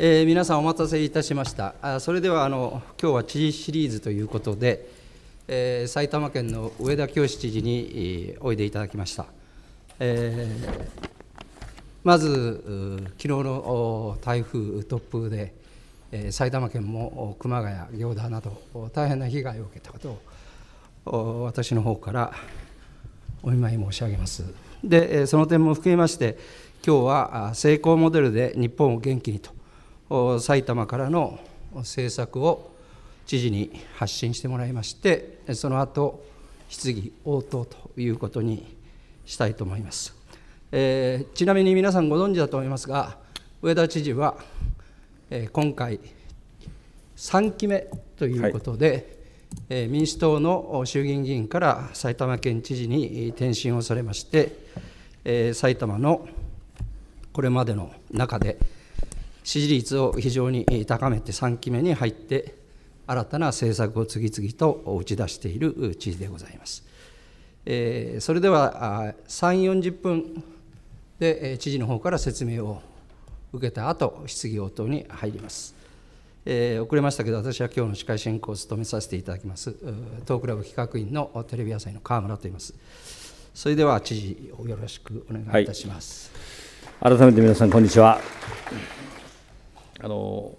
えー、皆さんお待たせいたしましたあそれではあの今日は知事シリーズということで、えー、埼玉県の上田清知事に、おいでいただきました、えー、まず昨日の台風突風で、えー、埼玉県も熊谷行田など大変な被害を受けたことを私の方からお見舞い申し上げますでその点も含めまして今日は成功モデルで日本を元気にと埼玉からの政策を知事に発信してもらいましてその後質疑応答ということにしたいと思います、えー、ちなみに皆さんご存知だと思いますが上田知事は、えー、今回3期目ということで、はい、えー、民主党の衆議院議員から埼玉県知事に転身をされまして、え埼玉のこれまでの中で支持率を非常に高めて3期目に入って新たな政策を次々と打ち出している知事でございます。えー、それでは3、40分で知事の方から説明を受けた後質疑応答に入ります。えー、遅れましたけど、私は今日の司会進行を務めさせていただきます、トークラブ企画員のテレビ朝日の川村といいます。それでは知事、よろしくお願いいたします、はい。改めて皆さん、こんにちは。あの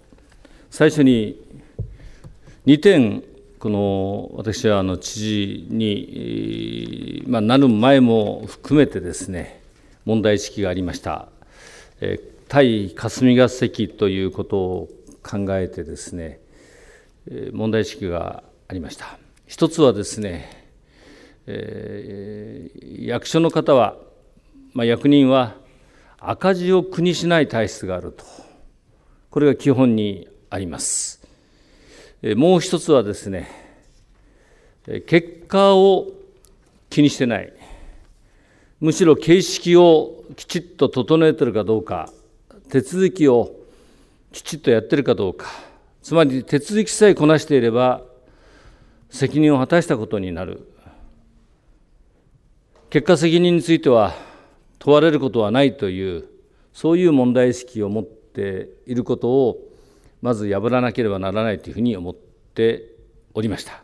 最初に2点この私はあの知事に、まあ、なる前も含めてですね問題意識がありました、え対霞が関ということを考えてですね問題意識がありました一つはですね、えー、役所の方は、まあ、役人は赤字を苦にしない体質があるとこれが基本にあります。もう一つはですね、結果を気にしてない、むしろ形式をきちっと整えてるかどうか、手続きをきちっとやってるかどうか、つまり手続きさえこなしていれば、責任を果たしたことになる。結果責任については問われることはないという、そういう問題意識を持ってていることをまず破らなければならないというふうに思っておりました。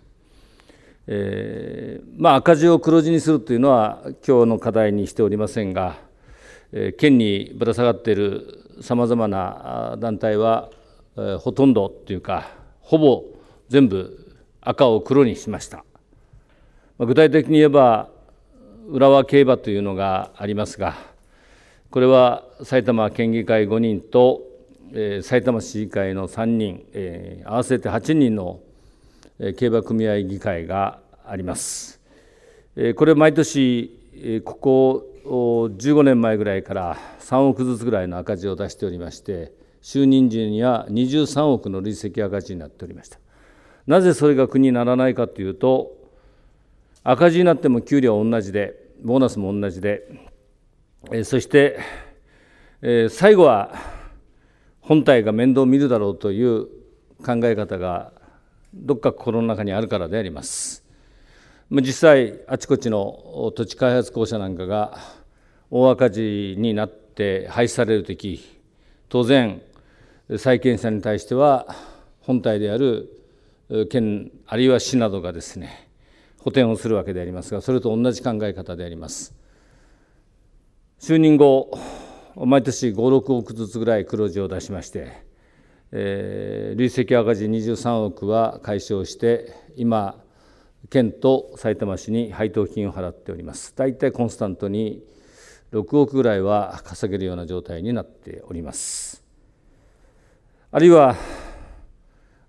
えー、まあ赤字を黒字にするというのは今日の課題にしておりませんが、えー、県にぶら下がっているさまざまな団体は、えー、ほとんどというかほぼ全部赤を黒にしました、まあ、具体的に言えば浦和競馬というのがありますがこれは埼玉県議会5人と、えー、埼玉市議会の3人、えー、合わせて8人の、え競馬組合議会があります。えー、これ毎年、えー、ここ15年前ぐらいから3億ずつぐらいの赤字を出しておりまして就任時には23億の累積赤字になっておりましたなぜそれが国にならないかというと赤字になっても給料は同じでボーナスも同じでえそして、え最後は本体が面倒を見るだろうという考え方がどっか心の中にあるからであります。実際あちこちの土地開発公社なんかが大赤字になって廃止される時当然債権者に対しては本体である県あるいは市などがですね補填をするわけでありますがそれと同じ考え方であります。就任後毎年56億ずつぐらい黒字を出しまして、えー、累積赤字23億は解消して今県とさいたま市に配当金を払っております大体コンスタントに6億ぐらいは稼げるような状態になっておりますあるいは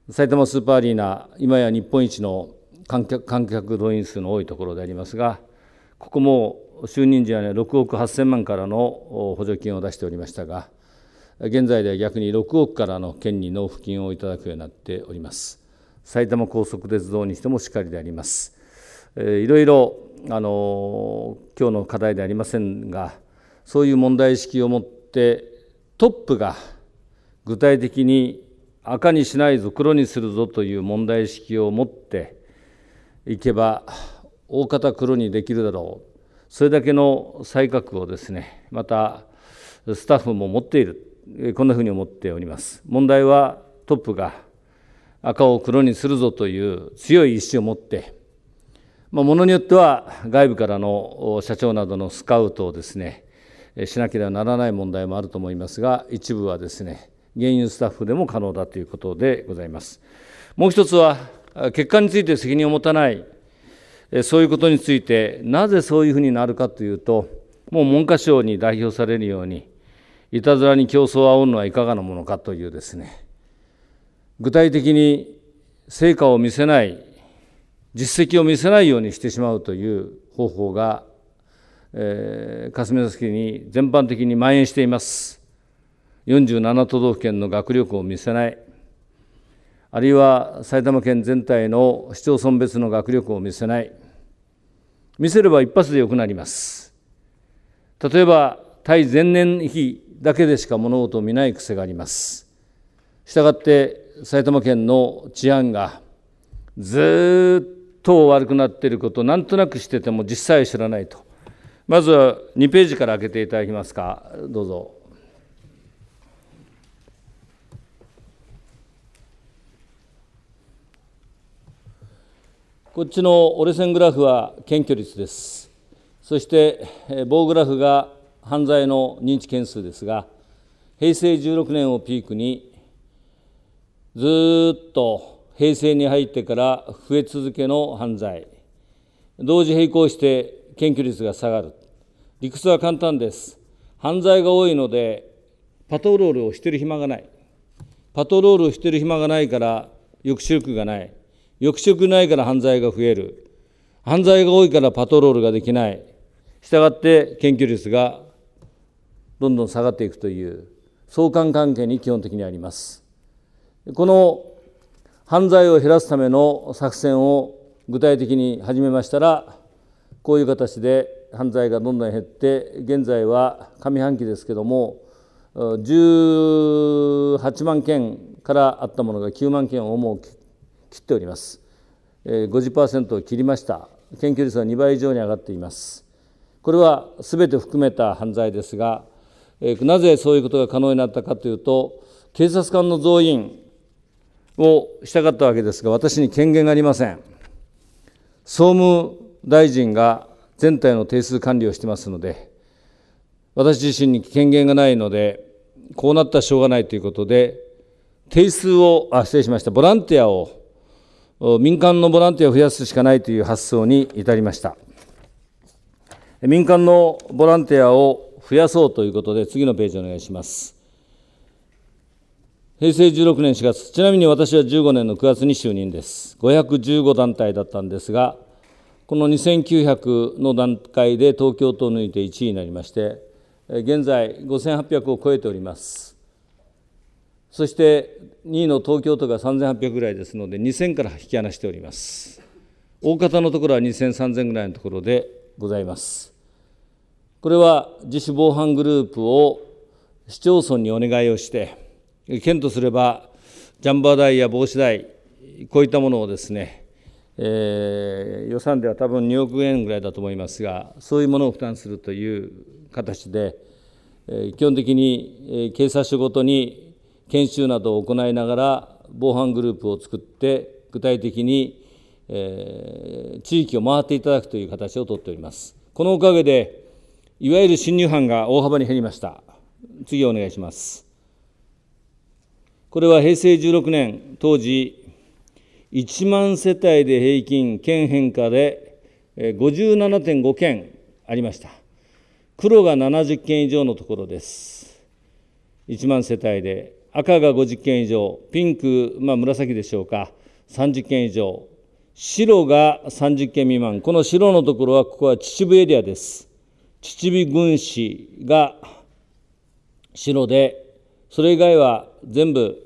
埼玉スーパーアリーナ今や日本一の観客観客動員数の多いところでありますがここも就任時はね6億8000万からの補助金を出しておりましたが現在では逆に6億からの県に納付金をいただくようになっております埼玉高速鉄道にしてもしかりであります、えー、いろいろあの今日の課題でありませんがそういう問題意識を持ってトップが具体的に赤にしないぞ黒にするぞという問題意識を持っていけば大方黒にできるだろうそれだけの才覚をですねまたスタッフも持っているこんなふうに思っております問題はトップが赤を黒にするぞという強い意志を持ってまあ、ものによっては外部からの社長などのスカウトをですねしなければならない問題もあると思いますが一部はですね原油スタッフでも可能だということでございますもう一つは結果について責任を持たないそういうことについてなぜそういうふうになるかというともう文科省に代表されるようにいたずらに競争を煽るのはいかがなものかというですね具体的に成果を見せない実績を見せないようにしてしまうという方法が、えー、霞が関に全般的に蔓延しています47都道府県の学力を見せないあるいは埼玉県全体の市町村別の学力を見せない見せれば一発でよくなります例えば対前年比だけでしか物事を見ない癖がありますしたがって埼玉県の治安がずっと悪くなっていることをなんとなくしてても実際知らないとまず2ページから開けていただきますかどうぞこっちの折れ線グラフは検挙率です。そして棒グラフが犯罪の認知件数ですが、平成16年をピークに、ずっと平成に入ってから増え続けの犯罪、同時並行して検挙率が下がる。理屈は簡単です。犯罪が多いので、パトロールをしてる暇がない。パトロールをしてる暇がないから、抑止力がない。抑止ないから犯罪が増える犯罪が多いからパトロールができないしたがって検挙率がどんどん下がっていくという相関関係に基本的にありますこの犯罪を減らすための作戦を具体的に始めましたらこういう形で犯罪がどんどん減って現在は上半期ですけども18万件からあったものが9万件をもう切っております。50%を切りました。検挙率は2倍以上に上がっています。これは全て含めた犯罪ですが、なぜそういうことが可能になったかというと、警察官の増員をしたかったわけですが、私に権限がありません。総務大臣が全体の定数管理をしてますので、私自身に権限がないので、こうなったらしょうがないということで、定数を、あ、失礼しました、ボランティアを民間のボランティアを増やすしかないという発想に至りました。民間のボランティアを増やそうということで、次のページお願いします。平成16年4月、ちなみに私は15年の9月に就任です。515団体だったんですが、この2900の段階で東京都を抜いて1位になりまして、現在5800を超えております。そして2位の東京都が3800ぐらいですので、2000から引き離しております。大方のところは2000、3000ぐらいのところでございます。これは自主防犯グループを市町村にお願いをして、県とすれば、ジャンバー台や帽子代、こういったものをですね、えー、予算では多分2億円ぐらいだと思いますが、そういうものを負担するという形で、えー、基本的に、えー、警察署ごとに研修などを行いながら防犯グループを作って具体的に、えー、地域を回っていただくという形をとっておりますこのおかげでいわゆる侵入犯が大幅に減りました次お願いしますこれは平成16年当時1万世帯で平均県変化で57.5件ありました黒が70件以上のところです1万世帯で赤が50件以上、ピンク、まあ、紫でしょうか、30件以上、白が30件未満、この白のところは、ここは秩父エリアです。秩父郡市が白で、それ以外は全部、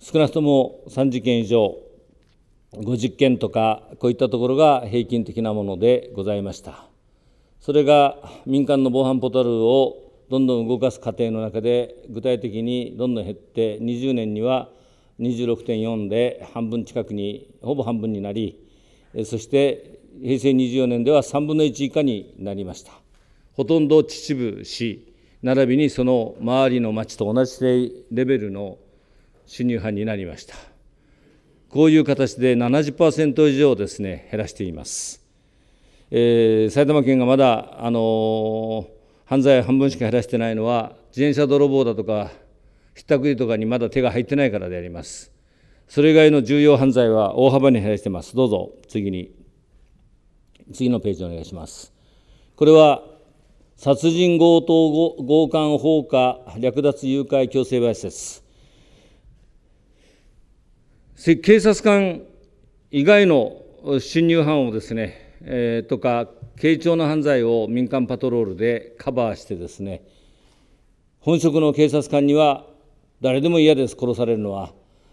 少なくとも30件以上、50件とか、こういったところが平均的なものでございました。それが民間の防犯ポータルをどんどん動かす過程の中で具体的にどんどん減って20年には26.4で半分近くにほぼ半分になりそして平成24年では3分の1以下になりましたほとんど秩父市並びにその周りの町と同じレベルの収入犯になりましたこういう形で70%以上ですね減らしています、えー、埼玉県がまだあのー犯罪半分しか減らしてないのは自転車泥棒だとかひったくりとかにまだ手が入ってないからでありますそれ以外の重要犯罪は大幅に減らしてますどうぞ次に次のページお願いしますこれは殺人強盗強姦放火略奪誘拐強制売いせ警察官以外の侵入犯をですね、えー、とか軽重な犯罪を民間パトロールでカバーしてですね、本職の警察官には誰でも嫌です、殺されるのは。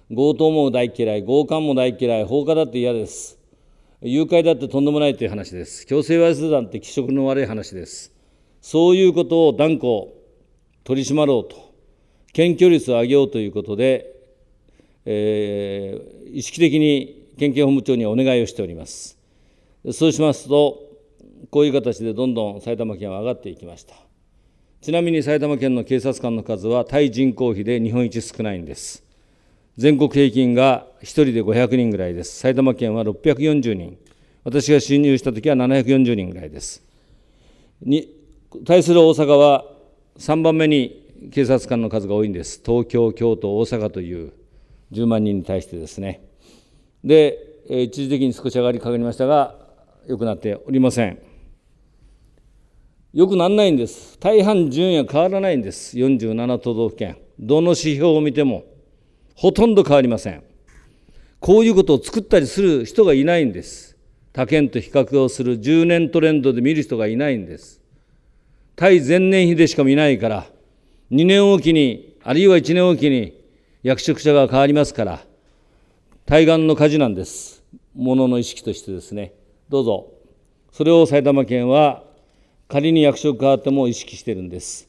強盗も大嫌い、強姦も大嫌い、放火だって嫌です。誘拐だってとんでもないという話です。強制わいせつ団って気色の悪い話です。そういうことを断固取り締まろうと、検挙率を上げようということで、えー、意識的に県警本部長にはお願いをしております。そうしますと、こういう形でどんどん埼玉県は上がっていきましたちなみに埼玉県の警察官の数は対人口比で日本一少ないんです全国平均が1人で500人ぐらいです埼玉県は640人私が侵入した時は740人ぐらいですに対する大阪は3番目に警察官の数が多いんです東京京都大阪という10万人に対してですねで一時的に少し上がりかかりましたが良くなっておりませんよくならないんです。大半順位は変わらないんです。47都道府県。どの指標を見ても、ほとんど変わりません。こういうことを作ったりする人がいないんです。他県と比較をする10年トレンドで見る人がいないんです。対前年比でしか見ないから、2年おきに、あるいは1年おきに役職者が変わりますから、対岸の火事なんです。ものの意識としてですね。どうぞ。それを埼玉県は仮に役職変わっても意識してるんです。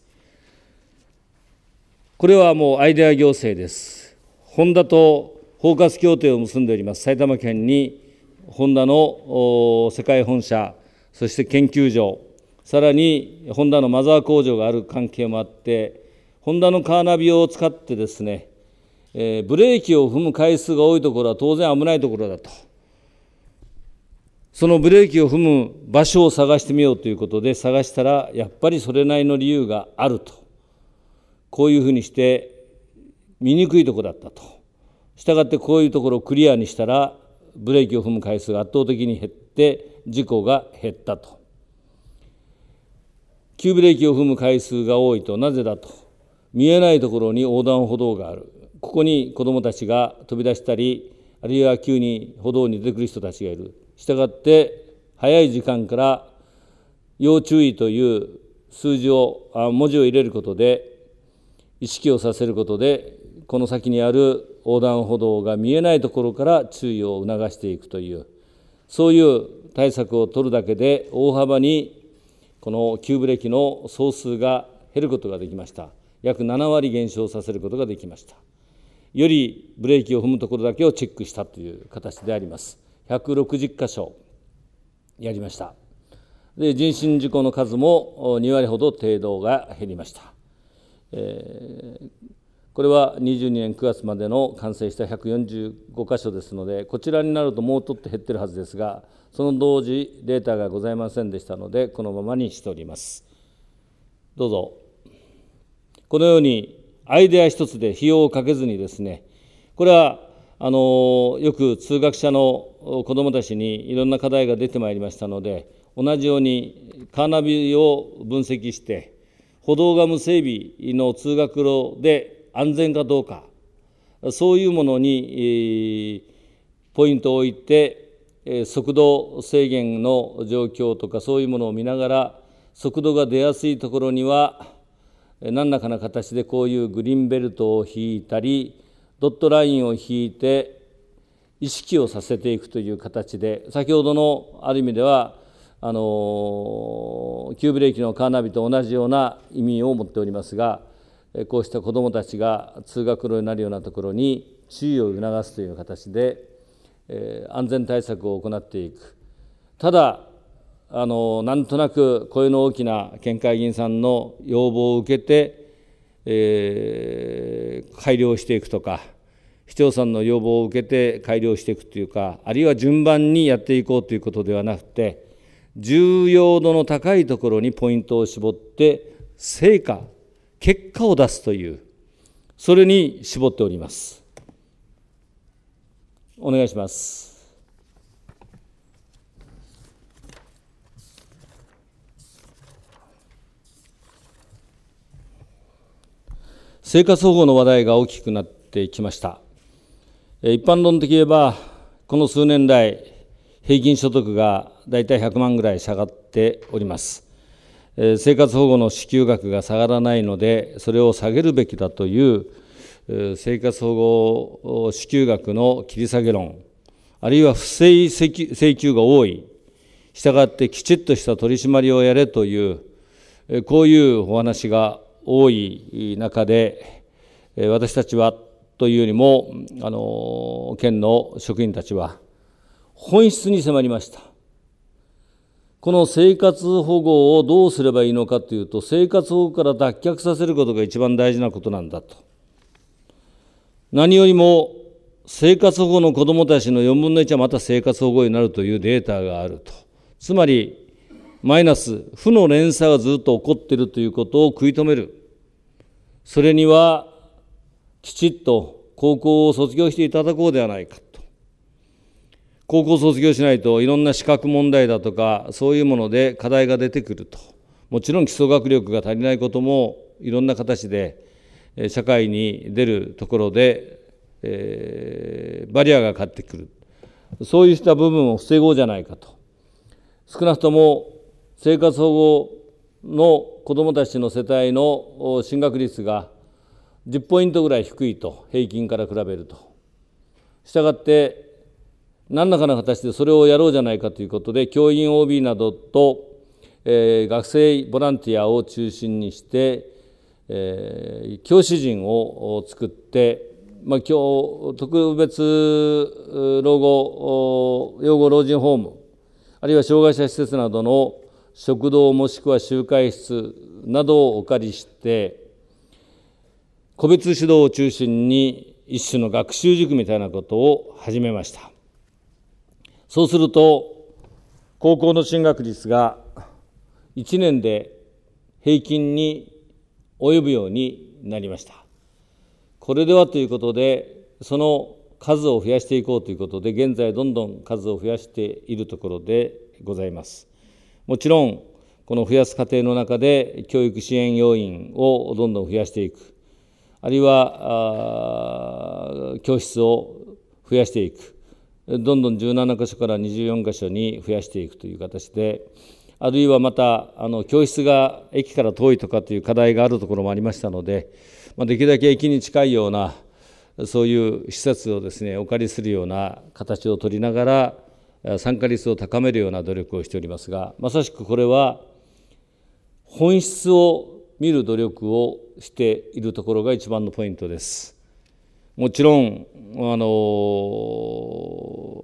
これはもうアイデア行政です。ホンダと包括協定を結んでおります埼玉県にホンダの世界本社、そして研究所、さらにホンダのマザー工場がある関係もあって、ホンダのカーナビを使ってですね、えー、ブレーキを踏む回数が多いところは当然危ないところだと。そのブレーキを踏む場所を探してみようということで探したらやっぱりそれなりの理由があるとこういうふうにして見にくいとこだったとしたがってこういうところをクリアにしたらブレーキを踏む回数が圧倒的に減って事故が減ったと急ブレーキを踏む回数が多いとなぜだと見えないところに横断歩道があるここに子どもたちが飛び出したりあるいは急に歩道に出てくる人たちがいるしたがって早い時間から要注意という数字をあ文字を入れることで意識をさせることでこの先にある横断歩道が見えないところから注意を促していくというそういう対策を取るだけで大幅にこの急ブレーキの総数が減ることができました約7割減少させることができましたよりブレーキを踏むところだけをチェックしたという形であります160箇所やりましたで人身事故の数も2割ほど程度が減りました、えー、これは22年9月までの完成した145箇所ですのでこちらになるともうちょっと減ってるはずですがその同時データがございませんでしたのでこのままにしておりますどうぞこのようにアイデア一つで費用をかけずにですねこれはあのよく通学者の子どもたちにいろんな課題が出てまいりましたので同じようにカーナビを分析して歩道が無整備の通学路で安全かどうかそういうものに、ポイントを置いて、速度制限の状況とかそういうものを見ながら速度が出やすいところには何らかの形でこういうグリーンベルトを引いたりドットラインを引いて意識をさせていくという形で先ほどのある意味ではあの急ブレーキのカーナビと同じような意味を持っておりますがこうした子どもたちが通学路になるようなところに注意を促すという形で、え安全対策を行っていくただあのなんとなく声の大きな県会議員さんの要望を受けてえー、改良していくとか市長さんの要望を受けて改良していくというかあるいは順番にやっていこうということではなくて重要度の高いところにポイントを絞って成果結果を出すというそれに絞っておりますお願いします生活保護の話題が大きくなってきました一般論的言えばこの数年来平均所得がだいたい100万ぐらい下がっております生活保護の支給額が下がらないのでそれを下げるべきだという生活保護支給額の切り下げ論あるいは不正請求が多いしたがってきちっとした取り締まりをやれというこういうお話が多い中で、私たちはというよりも、あの、県の職員たちは、本質に迫りました。この生活保護をどうすればいいのかというと、生活保護から脱却させることが一番大事なことなんだと。何よりも、生活保護の子どもたちの4分の1はまた生活保護になるというデータがあると。つまり、マイナス、負の連鎖がずっと起こっているということを食い止める。それには、きちっと高校を卒業していただこうではないかと。高校を卒業しないといろんな資格問題だとか、そういうもので課題が出てくると。もちろん基礎学力が足りないこともいろんな形で社会に出るところで、えー、バリアがかかってくるそういった部分を防ごうじゃないかと少なくとも生活保護の子どもたちの世帯の進学率が10ポイントぐらい低いと平均から比べるとしたがって何らかの形でそれをやろうじゃないかということで教員 OB などと、えー、学生ボランティアを中心にして、えー、教師陣を作って、まあ、今日特別老後養護老人ホームあるいは障害者施設などの食堂もしくは集会室などをお借りして個別指導を中心に一種の学習塾みたいなことを始めましたそうすると高校の進学率が1年で平均に及ぶようになりましたこれではということでその数を増やしていこうということで現在どんどん数を増やしているところでございますもちろん、この増やす過程の中で教育支援要員をどんどん増やしていく、あるいは教室を増やしていく、どんどん17箇所から24箇所に増やしていくという形で、あるいはまたあの教室が駅から遠いとかという課題があるところもありましたので、まあ、できるだけ駅に近いようなそういう施設をですねお借りするような形を取りながら参加率を高めるような努力をしておりますがまさしくこれは本質を見る努力をしているところが一番のポイントです。もちろんあの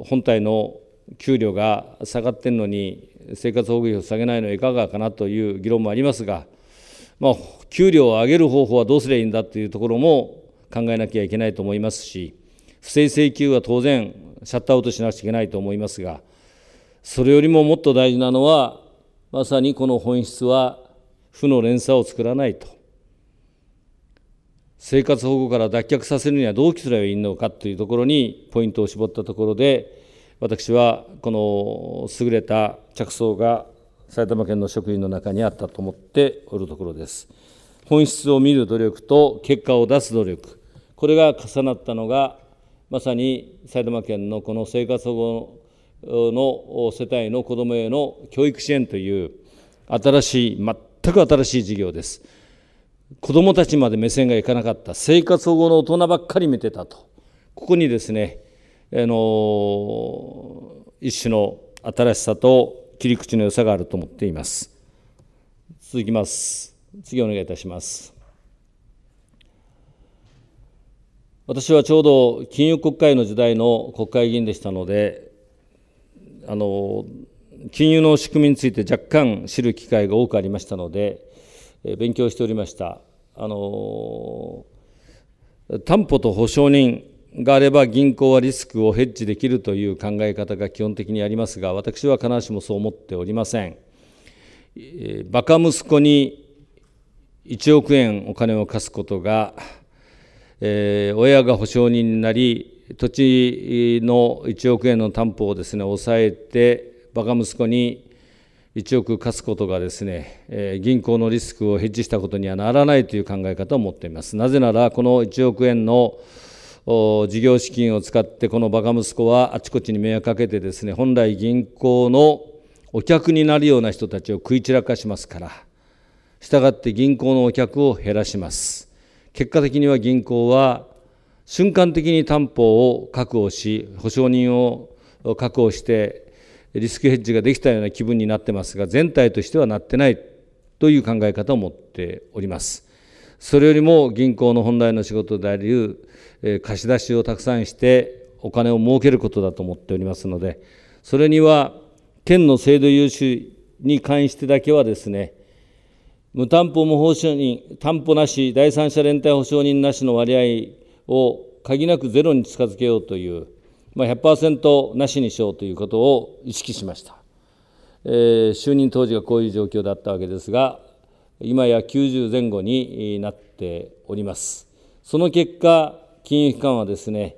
本体の給料が下がってるのに生活保護費を下げないのはいかがかなという議論もありますが、まあ、給料を上げる方法はどうすればいいんだというところも考えなきゃいけないと思いますし不正請求は当然、シャットアウトしなくちゃいけないと思いますが、それよりももっと大事なのは、まさにこの本質は、負の連鎖を作らないと。生活保護から脱却させるにはどうすればいいのかというところにポイントを絞ったところで、私はこの優れた着想が埼玉県の職員の中にあったと思っておるところです。本質を見る努力と結果を出す努力、これが重なったのがまさに埼玉県のこの生活保護の世帯の子どもへの教育支援という新しい、全く新しい事業です。子どもたちまで目線がいかなかった、生活保護の大人ばっかり見てたと、ここにですね、あの一種の新しさと切り口の良さがあると思っています。続きます。次お願いいたします。私はちょうど金融国会の時代の国会議員でしたので、あの金融の仕組みについて若干知る機会が多くありましたので、勉強しておりました。あの担保と保証人があれば銀行はリスクをヘッジできるという考え方が基本的にありますが、私は必ずしもそう思っておりません。バカ息子に1億円お金を貸すことがえー、親が保証人になり土地の1億円の担保をですね抑えてバカ息子に1億貸すことがですね、えー、銀行のリスクをヘッジしたことにはならないという考え方を持っていますなぜならこの1億円の事業資金を使ってこのバカ息子はあちこちに迷惑かけてですね本来銀行のお客になるような人たちを食い散らかしますからしたがって銀行のお客を減らします結果的には銀行は瞬間的に担保を確保し保証人を確保してリスクヘッジができたような気分になってますが全体としてはなってないという考え方を持っております。それよりも銀行の本来の仕事である貸し出しをたくさんしてお金を儲けることだと思っておりますのでそれには県の制度優秀に関してだけはですね無担保無報酬人、担保なし、第三者連帯保証人なしの割合を限りなくゼロに近づけようという、まあ100、100%なしにしようということを意識しました。えー、就任当時がこういう状況だったわけですが、今や90前後になっております。その結果、金融機関はですね、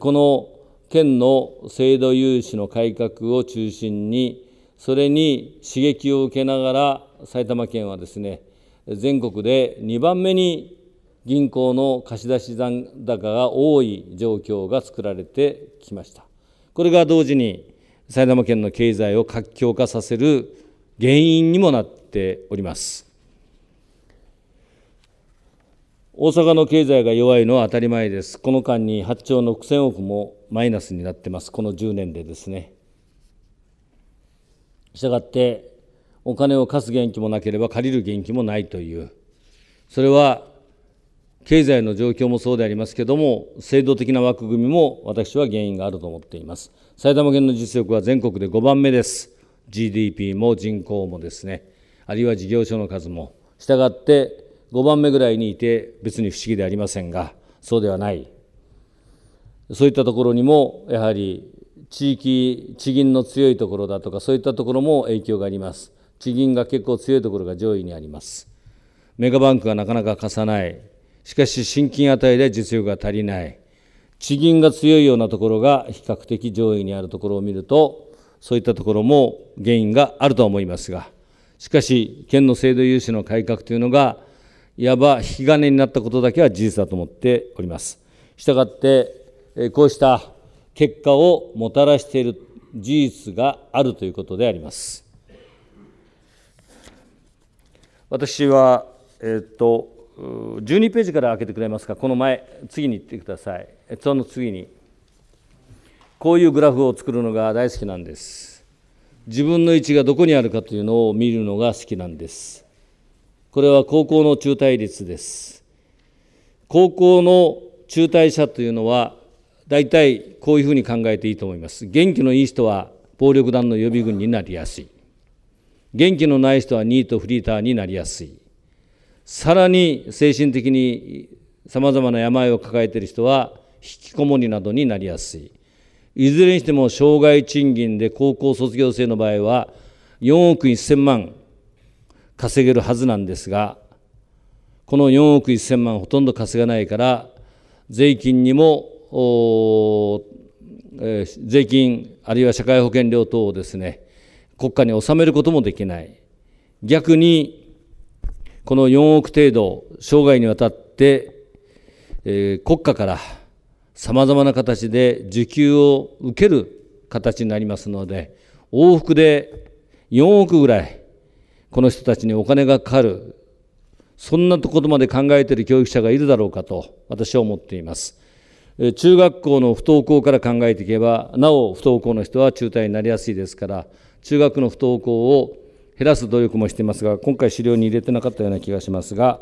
この県の制度融資の改革を中心に、それに刺激を受けながら、埼玉県はですね全国で2番目に銀行の貸出残高が多い状況が作られてきましたこれが同時に埼玉県の経済を活況化させる原因にもなっております大阪の経済が弱いのは当たり前ですこの間に8兆6000億もマイナスになってますこの10年でですねしたがってお金を貸す元気もなければ借りる元気もないというそれは経済の状況もそうでありますけども制度的な枠組みも私は原因があると思っています埼玉県の実力は全国で5番目です GDP も人口もですねあるいは事業所の数もしたがって5番目ぐらいにいて別に不思議でありませんがそうではないそういったところにもやはり地域地銀の強いところだとかそういったところも影響があります地銀が結構強いところが上位にあります。メガバンクがなかなか貸さない。しかし、新金値で実力が足りない。地銀が強いようなところが比較的上位にあるところを見ると、そういったところも原因があるとは思いますが、しかし、県の制度融資の改革というのが、いわば引き金になったことだけは事実だと思っております。したがって、こうした結果をもたらしている事実があるということであります。私は、えっと、12ページから開けてくれますか、この前、次に行ってください、その次に、こういうグラフを作るのが大好きなんです。自分の位置がどこにあるかというのを見るのが好きなんです。これは高校の中退率です。高校の中退者というのは、大体こういうふうに考えていいと思います。元気のいい人は暴力団の予備軍になりやすい。元気のない人はニートフリーターになりやすいさらに精神的にさまざまな病を抱えている人は引きこもりなどになりやすいいずれにしても障害賃金で高校卒業生の場合は4億1000万稼げるはずなんですがこの4億1000万ほとんど稼がないから税金にも、税金あるいは社会保険料等をですね国家に収めることもできない。逆に、この4億程度、生涯にわたって、えー、国家から様々な形で受給を受ける形になりますので、往復で4億ぐらい、この人たちにお金がかかる、そんなところまで考えている教育者がいるだろうかと、私は思っています。中学校の不登校から考えていけば、なお不登校の人は中退になりやすいですから、中学の不登校を減らす努力もしていますが、今回資料に入れてなかったような気がしますが、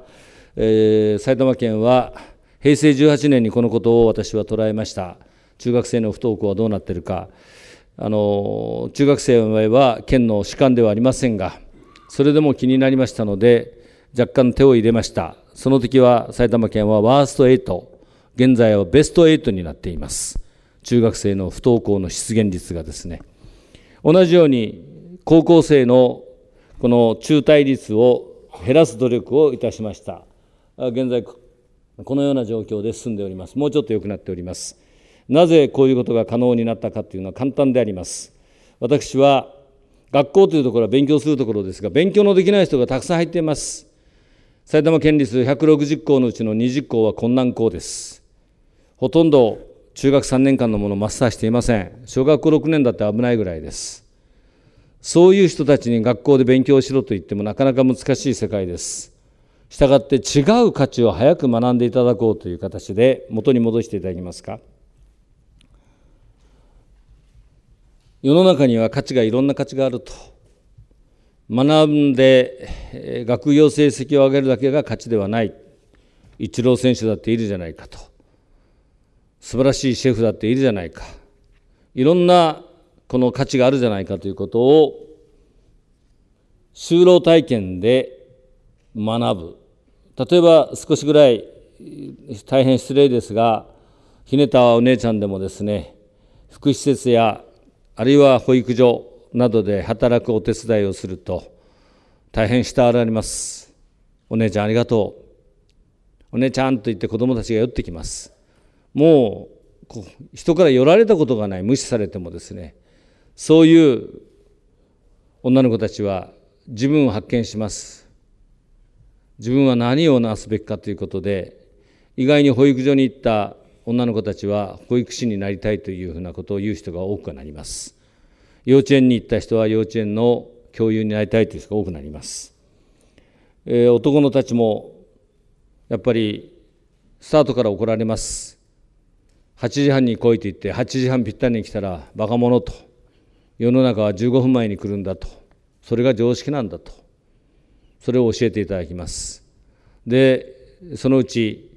えー、埼玉県は平成18年にこのことを私は捉えました。中学生の不登校はどうなっているか。あの、中学生の場合は県の主管ではありませんが、それでも気になりましたので、若干手を入れました。その時は埼玉県はワースト8、現在はベスト8になっています。中学生の不登校の出現率がですね。同じように高校生のこの中退率を減らす努力をいたしました現在このような状況で進んでおりますもうちょっと良くなっておりますなぜこういうことが可能になったかというのは簡単であります私は学校というところは勉強するところですが勉強のできない人がたくさん入っています埼玉県立160校のうちの20校は困難校ですほとんど中学3年間のものをマスターしていません小学校6年だって危ないぐらいですそういう人たちに学校で勉強しろと言ってもなかなか難しい世界ですしたがって違う価値を早く学んでいただこうという形で元に戻していただけますか世の中には価値がいろんな価値があると学んで学業成績を上げるだけが価値ではないイチロー選手だっているじゃないかと素晴らしいシェフだっているじゃないかいろんなこの価値があるじゃないかということを就労体験で学ぶ例えば少しぐらい大変失礼ですがひねたお姉ちゃんでもですね福祉施設やあるいは保育所などで働くお手伝いをすると大変したあられますお姉ちゃんありがとうお姉ちゃんと言って子どもたちが寄ってきますもう人から寄られたことがない無視されてもですねそういう女の子たちは自分を発見します自分は何をなすべきかということで意外に保育所に行った女の子たちは保育士になりたいというふうなことを言う人が多くなります幼稚園に行った人は幼稚園の教諭になりたいという人が多くなります、えー、男のたちもやっぱりスタートから怒られます8時半に来いと言って8時半ぴったりに来たらバカ者と世の中は15分前に来るんだとそれが常識なんだとそれを教えていただきますでそのうち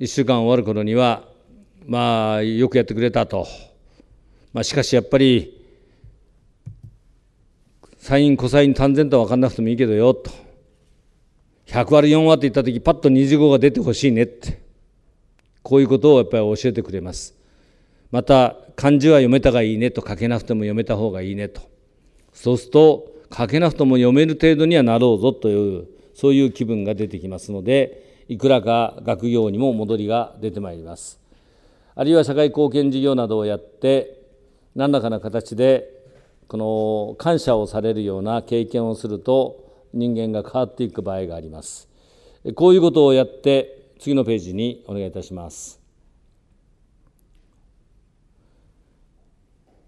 1週間終わる頃にはまあよくやってくれたと、まあ、しかしやっぱりサインコサイン単然とは分かんなくてもいいけどよと100割4割って言った時パッと25が出てほしいねってこういうことをやっぱり教えてくれます。また漢字は読めたがいいねと書けなくても読めた方がいいねとそうすると書けなくても読める程度にはなろうぞというそういう気分が出てきますのでいくらか学業にも戻りが出てまいりますあるいは社会貢献事業などをやって何らかの形でこの感謝をされるような経験をすると人間が変わっていく場合がありますこういうことをやって次のページにお願いいたします。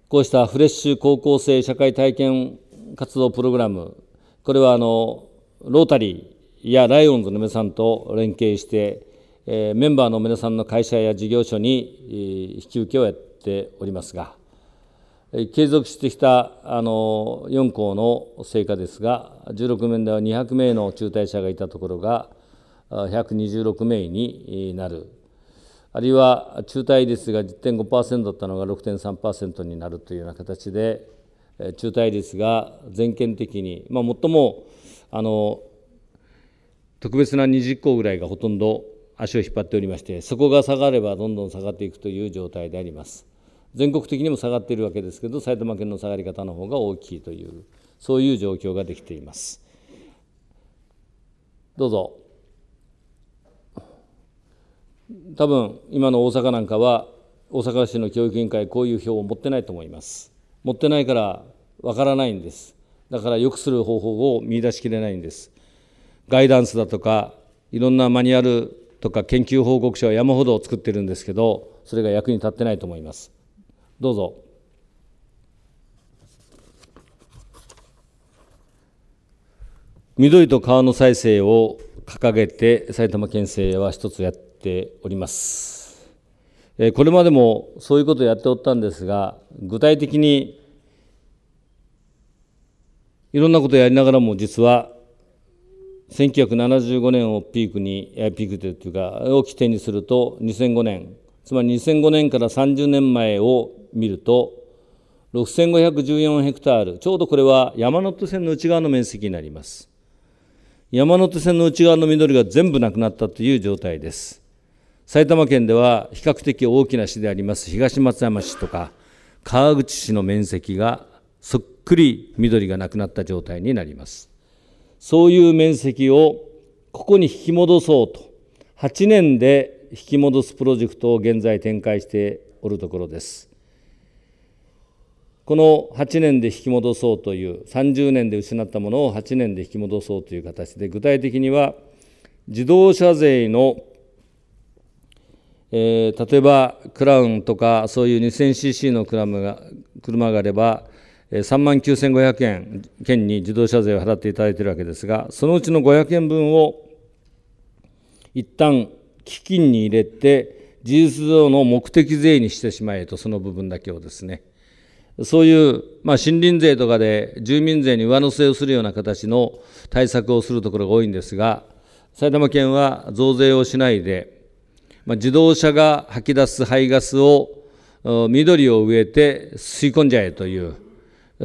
こうしたフレッシュ高校生社会体験活動プログラム、これはあのロータリーやライオンズの皆さんと連携して、えメンバーの皆さんの会社や事業所に引き受けをやっておりますが、継続してきたあの4校の成果ですが、16面では200名の中退者がいたところが、126名になるあるいは中退率が10.5%だったのが6.3%になるというような形で中退率が全県的に、まあ、最もあの特別な20校ぐらいがほとんど足を引っ張っておりましてそこが下がればどんどん下がっていくという状態であります全国的にも下がっているわけですけど埼玉県の下がり方の方が大きいというそういう状況ができていますどうぞ。多分今の大阪なんかは大阪市の教育委員会こういう表を持ってないと思います持ってないからわからないんですだから良くする方法を見出しきれないんですガイダンスだとかいろんなマニュアルとか研究報告書は山ほど作ってるんですけどそれが役に立ってないと思いますどうぞ緑と川の再生を掲げて埼玉県政は一つやってております。これまでもそういうことをやっておったんですが、具体的にいろんなことをやりながらも実は1975年をピークに、ピークというか、を起点にすると2005年、つまり2005年から30年前を見ると、6514ヘクタール、ちょうどこれは山手線の内側の面積になります。山手線の内側の緑が全部なくなったという状態です。埼玉県では比較的大きな市であります東松山市とか川口市の面積がそっくり緑がなくなった状態になりますそういう面積をここに引き戻そうと8年で引き戻すプロジェクトを現在展開しておるところですこの8年で引き戻そうという30年で失ったものを8年で引き戻そうという形で具体的には自動車税のえー、例えばクラウンとかそういう 2000cc のクラムが車があれば、えー、3万9500円県に自動車税を払っていただいているわけですがそのうちの500円分を一旦基金に入れて事実上の目的税にしてしまえとその部分だけをですねそういう、まあ、森林税とかで住民税に上乗せをするような形の対策をするところが多いんですが埼玉県は増税をしないでまあ、自動車が吐き出す排ガスを緑を植えて吸い込んじゃえという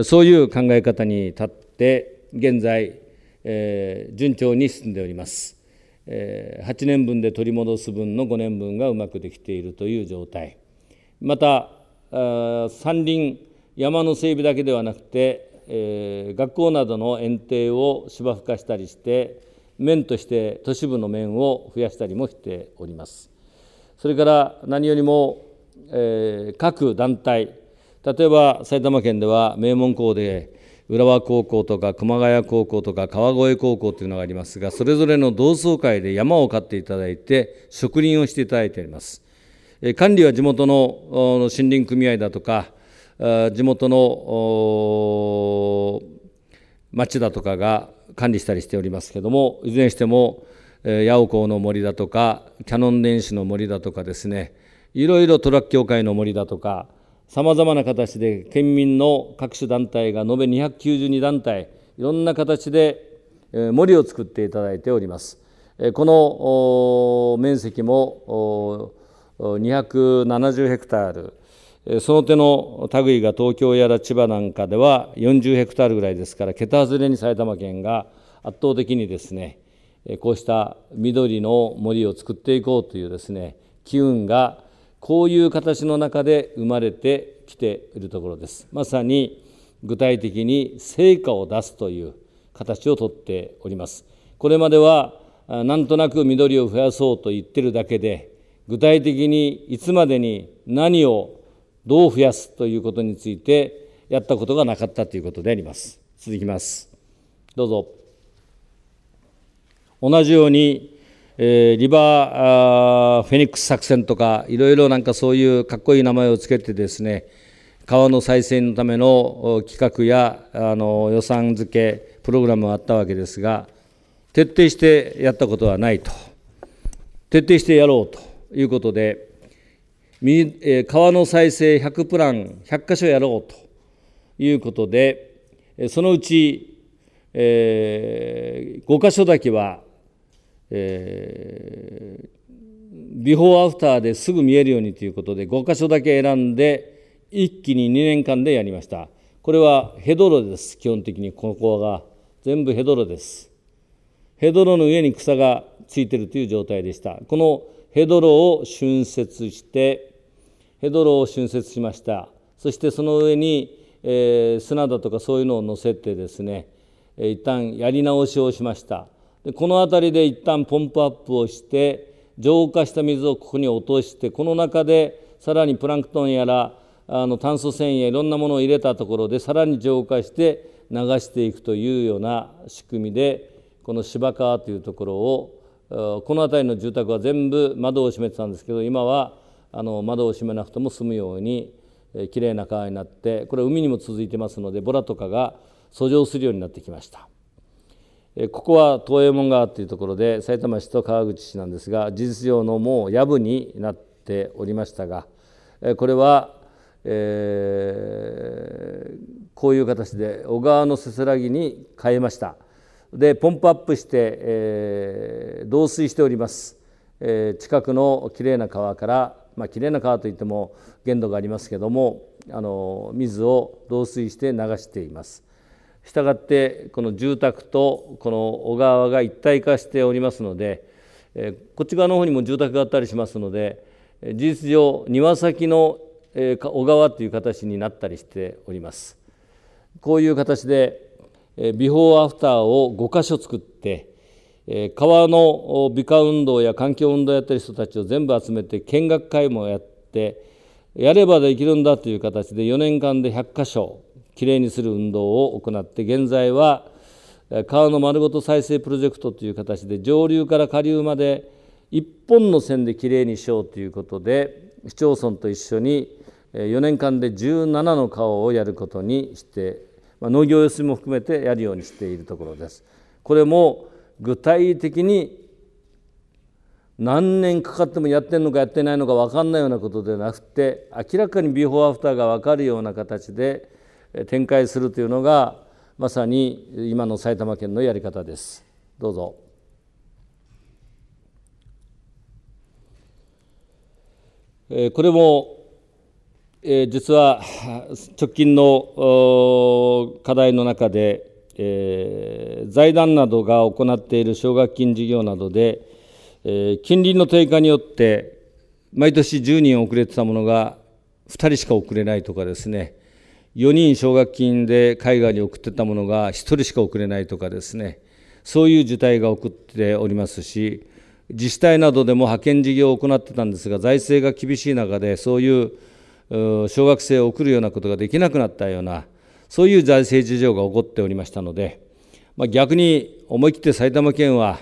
そういう考え方に立って現在、えー、順調に進んでおります、えー、8年分で取り戻す分の5年分がうまくできているという状態また山林山の整備だけではなくて、えー、学校などの園庭を芝生化したりして面として都市部の面を増やしたりもしておりますそれから何よりも、えー、各団体例えば埼玉県では名門校で浦和高校とか熊谷高校とか川越高校というのがありますがそれぞれの同窓会で山を買っていただいて植林をしていただいております。管理は地元の森林組合だとか地元の町だとかが管理したりしておりますけどもいずれにしても八尾港の森だとかキャノン電子の森だとかですねいろいろトラック協会の森だとかさまざまな形で県民の各種団体が延べ292団体いろんな形で森を作っていただいております。この面積も270ヘクタールその手の類が東京やら千葉なんかでは40ヘクタールぐらいですから桁外れに埼玉県が圧倒的にですねこうした緑の森を作っていこうというですね機運がこういう形の中で生まれてきているところですまさに具体的に成果を出すという形をとっておりますこれまではなんとなく緑を増やそうと言ってるだけで具体的にいつまでに何をどう増やすということについてやったことがなかったということであります続きますどうぞ同じように、えー、リバーフェニックス作戦とかいろいろなんかそういうかっこいい名前をつけてですね川の再生のための企画やあの予算付けプログラムがあったわけですが徹底してやったことはないと徹底してやろうということで川の再生100プラン100箇所やろうということでそのうち、えー、5箇所だけはえー、ビフォーアフターですぐ見えるようにということで5箇所だけ選んで一気に2年間でやりましたこれはヘドロです基本的にここが全部ヘドロですヘドロの上に草がついてるという状態でしたこのヘドロを浚渫してヘドロを浚渫しましたそしてその上に、えー、砂だとかそういうのを乗せてですね一旦やり直しをしましたでこの辺りで一旦ポンプアップをして浄化した水をここに落としてこの中でさらにプランクトンやらあの炭素繊維やいろんなものを入れたところでさらに浄化して流していくというような仕組みでこの芝川というところをこの辺りの住宅は全部窓を閉めてたんですけど今はあの窓を閉めなくても済むようにきれいな川になってこれは海にも続いてますのでボラとかが遡上するようになってきました。ここは東右衛門川というところでさいたま市と川口市なんですが事実上のもう藪になっておりましたがこれは、えー、こういう形で小川のせせらぎに変えましたでポンプアップして、えー、導水しております、えー、近くのきれいな川からまあきれいな川といっても限度がありますけどもあの水を導水して流しています。したがってこの住宅とこの小川が一体化しておりますので、えこっち側の方にも住宅があったりしますので事実上庭先の、え小川という形になったりしておりますこういう形で、えビフォーアフターを5箇所作って、え川の美化運動や環境運動をやってる人たちを全部集めて見学会もやってやればできるんだという形で4年間で100箇所きれいにする運動を行って現在は川の丸ごと再生プロジェクトという形で上流から下流まで一本の線できれいにしようということで市町村と一緒に4年間で17の川をやることにして、ま農業用水も含めてやるようにしているところです。これも具体的に何年かかってもやってんのかやってないのか分かんないようなことでなくて明らかにビフォーアフターが分かるような形で展開するというのがまさに今の埼玉県のやり方です。どうぞこれも実は直近の課題の中で、財団などが行っている奨学金事業などで、え近隣の低下によって毎年10人遅れてたものが2人しか遅れないとかですね4人奨学金で海外に送ってたものが1人しか送れないとかですねそういう事態が起こっておりますし自治体などでも派遣事業を行ってたんですが財政が厳しい中でそういう小学生を送るようなことができなくなったようなそういう財政事情が起こっておりましたので、まあ、逆に思い切って埼玉県は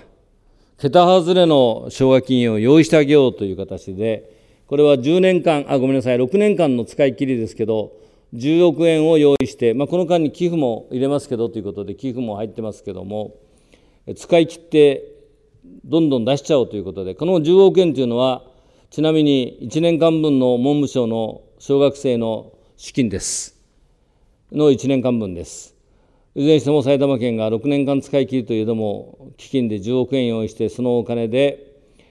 桁外れの奨学金を用意してあげようという形でこれは10年間あごめんなさい6年間の使い切りですけど10億円を用意して、まあ、この間に寄付も入れますけどということで寄付も入ってますけども使い切ってどんどん出しちゃおうということでこの10億円というのはちなみに1年間分の文部省の小学生の資金ですの1年間分ですいずれにしても埼玉県が6年間使い切るといえども基金で10億円用意してそのお金で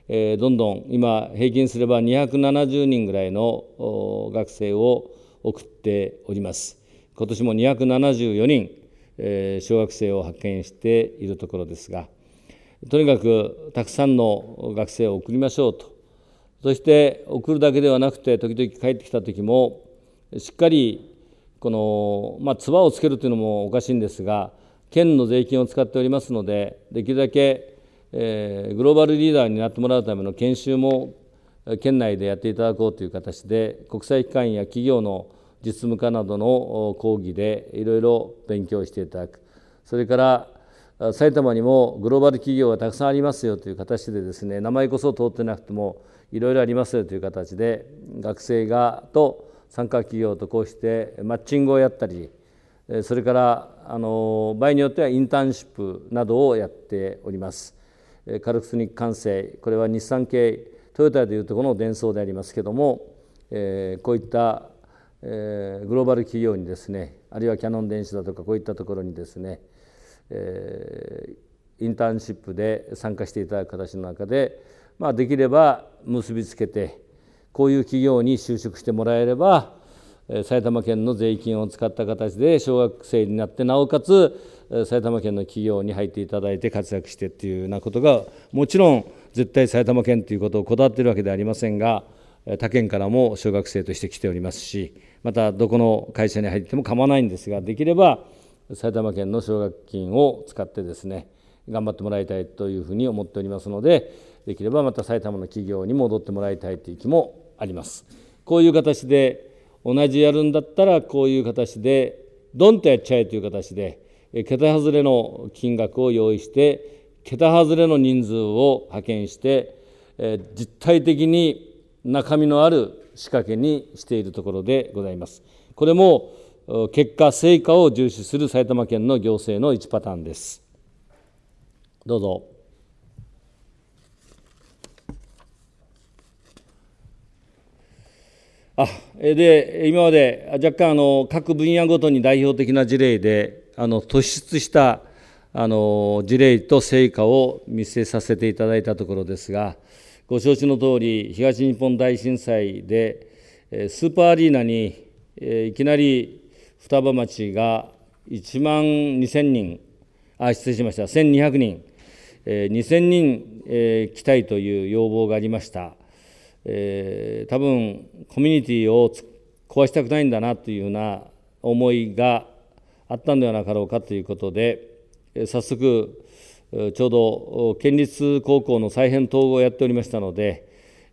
えどんどん今平均すれば270人ぐらいの学生を送っております。今年も274人、えー、小学生を派遣しているところですがとにかくたくさんの学生を送りましょうとそして送るだけではなくて時々帰ってきた時もしっかりこのまあつばをつけるというのもおかしいんですが県の税金を使っておりますのでできるだけ、えー、グローバルリーダーになってもらうための研修も県内でやっていただこうという形で国際機関や企業の実務家などの講義でいろいろ勉強していただくそれから埼玉にもグローバル企業がたくさんありますよという形でですね名前こそ通ってなくてもいろいろありますよという形で学生がと参加企業とこうしてマッチングをやったりそれからあの場合によってはインターンシップなどをやっております。カルクスニック完成これは日産系トヨタでいうとこのデンソーでありますけども、えー、こういった、えー、グローバル企業にですねあるいはキヤノン電子だとかこういったところにですね、えー、インターンシップで参加していただく形の中で、まあ、できれば結びつけてこういう企業に就職してもらえれば埼玉県の税金を使った形で小学生になってなおかつ埼玉県の企業に入っていただいて活躍してっていうようなことがもちろん絶対埼玉県ということをこだわっているわけではありませんが、他県からも小学生として来ておりますし、またどこの会社に入っても構わないんですが、できれば埼玉県の奨学金を使ってですね、頑張ってもらいたいというふうに思っておりますので、できればまた埼玉の企業に戻ってもらいたいという気もあります。こういう形で、同じやるんだったらこういう形で、どんとやっちゃえという形で、桁外れの金額を用意して、桁外れの人数を派遣して、え実体的に中身のある仕掛けにしているところでございます。これも結果、成果を重視する埼玉県の行政の一パターンです。どうぞ。あで今まで若干あの各分野ごとに代表的な事例であの突出したあの事例と成果を見据えさせていただいたところですが、ご承知の通り、東日本大震災で、スーパーアリーナにいきなり双葉町が1万2000人、あ失礼しました、1200人、2000人来たいという要望がありました。えー、多分コミュニティを壊したくないんだなというような思いがあったんではなかろうかということで、早速、ちょうど県立高校の再編統合をやっておりましたので、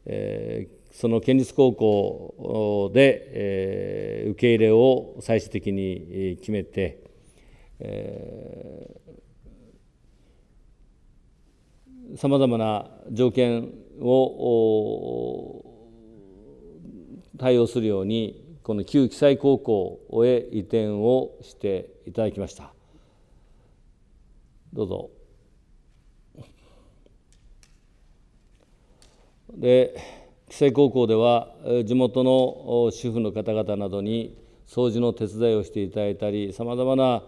えその県立高校で、え受け入れを最終的に決めて、さまざまな条件を対応するようにこの旧記載高校へ移転をしていただきました。どうぞで規制高校では地元の主婦の方々などに掃除の手伝いをしていただいたりさまざまな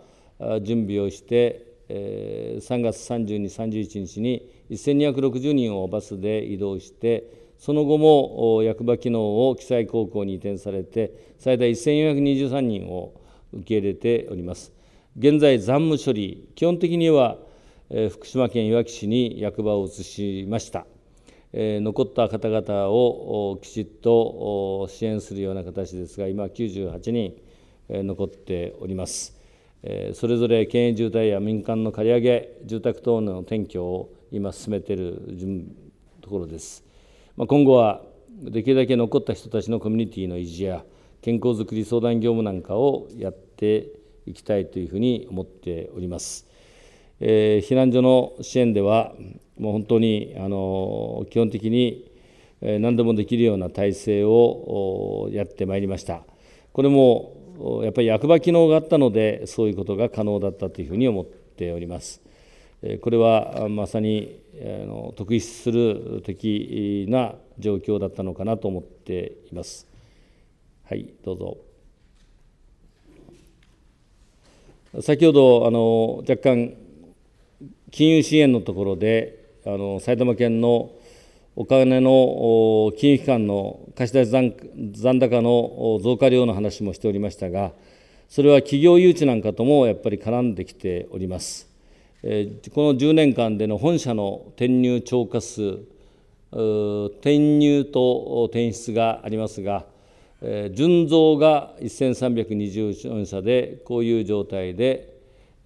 準備をして3月30日31日に1260人をバスで移動してその後も役場機能を記載高校に移転されて最大1423人を受け入れております。現在残務処理基本的には福島県いわき市に役場を移しました残った方々をきちっと支援するような形ですが今98人残っておりますそれぞれ県営住宅や民間の借り上げ住宅等の転居を今進めているところです今後はできるだけ残った人たちのコミュニティの維持や健康づくり相談業務なんかをやっていきたいというふうに思っております。えー、避難所の支援では、もう本当にあの基本的に何でもできるような体制をやってまいりました。これもやっぱり役場機能があったので、そういうことが可能だったというふうに思っております。これはまさに特筆する的な状況だったのかなと思っています。はい、どうぞ。先ほどあの若干、金融支援のところで、あの埼玉県のお金の金融機関の貸出残残高の増加量の話もしておりましたが、それは企業誘致なんかともやっぱり絡んできております。えー、この10年間での本社の転入超過数、転入と転出がありますが、えー、純増が1324社でこういう状態で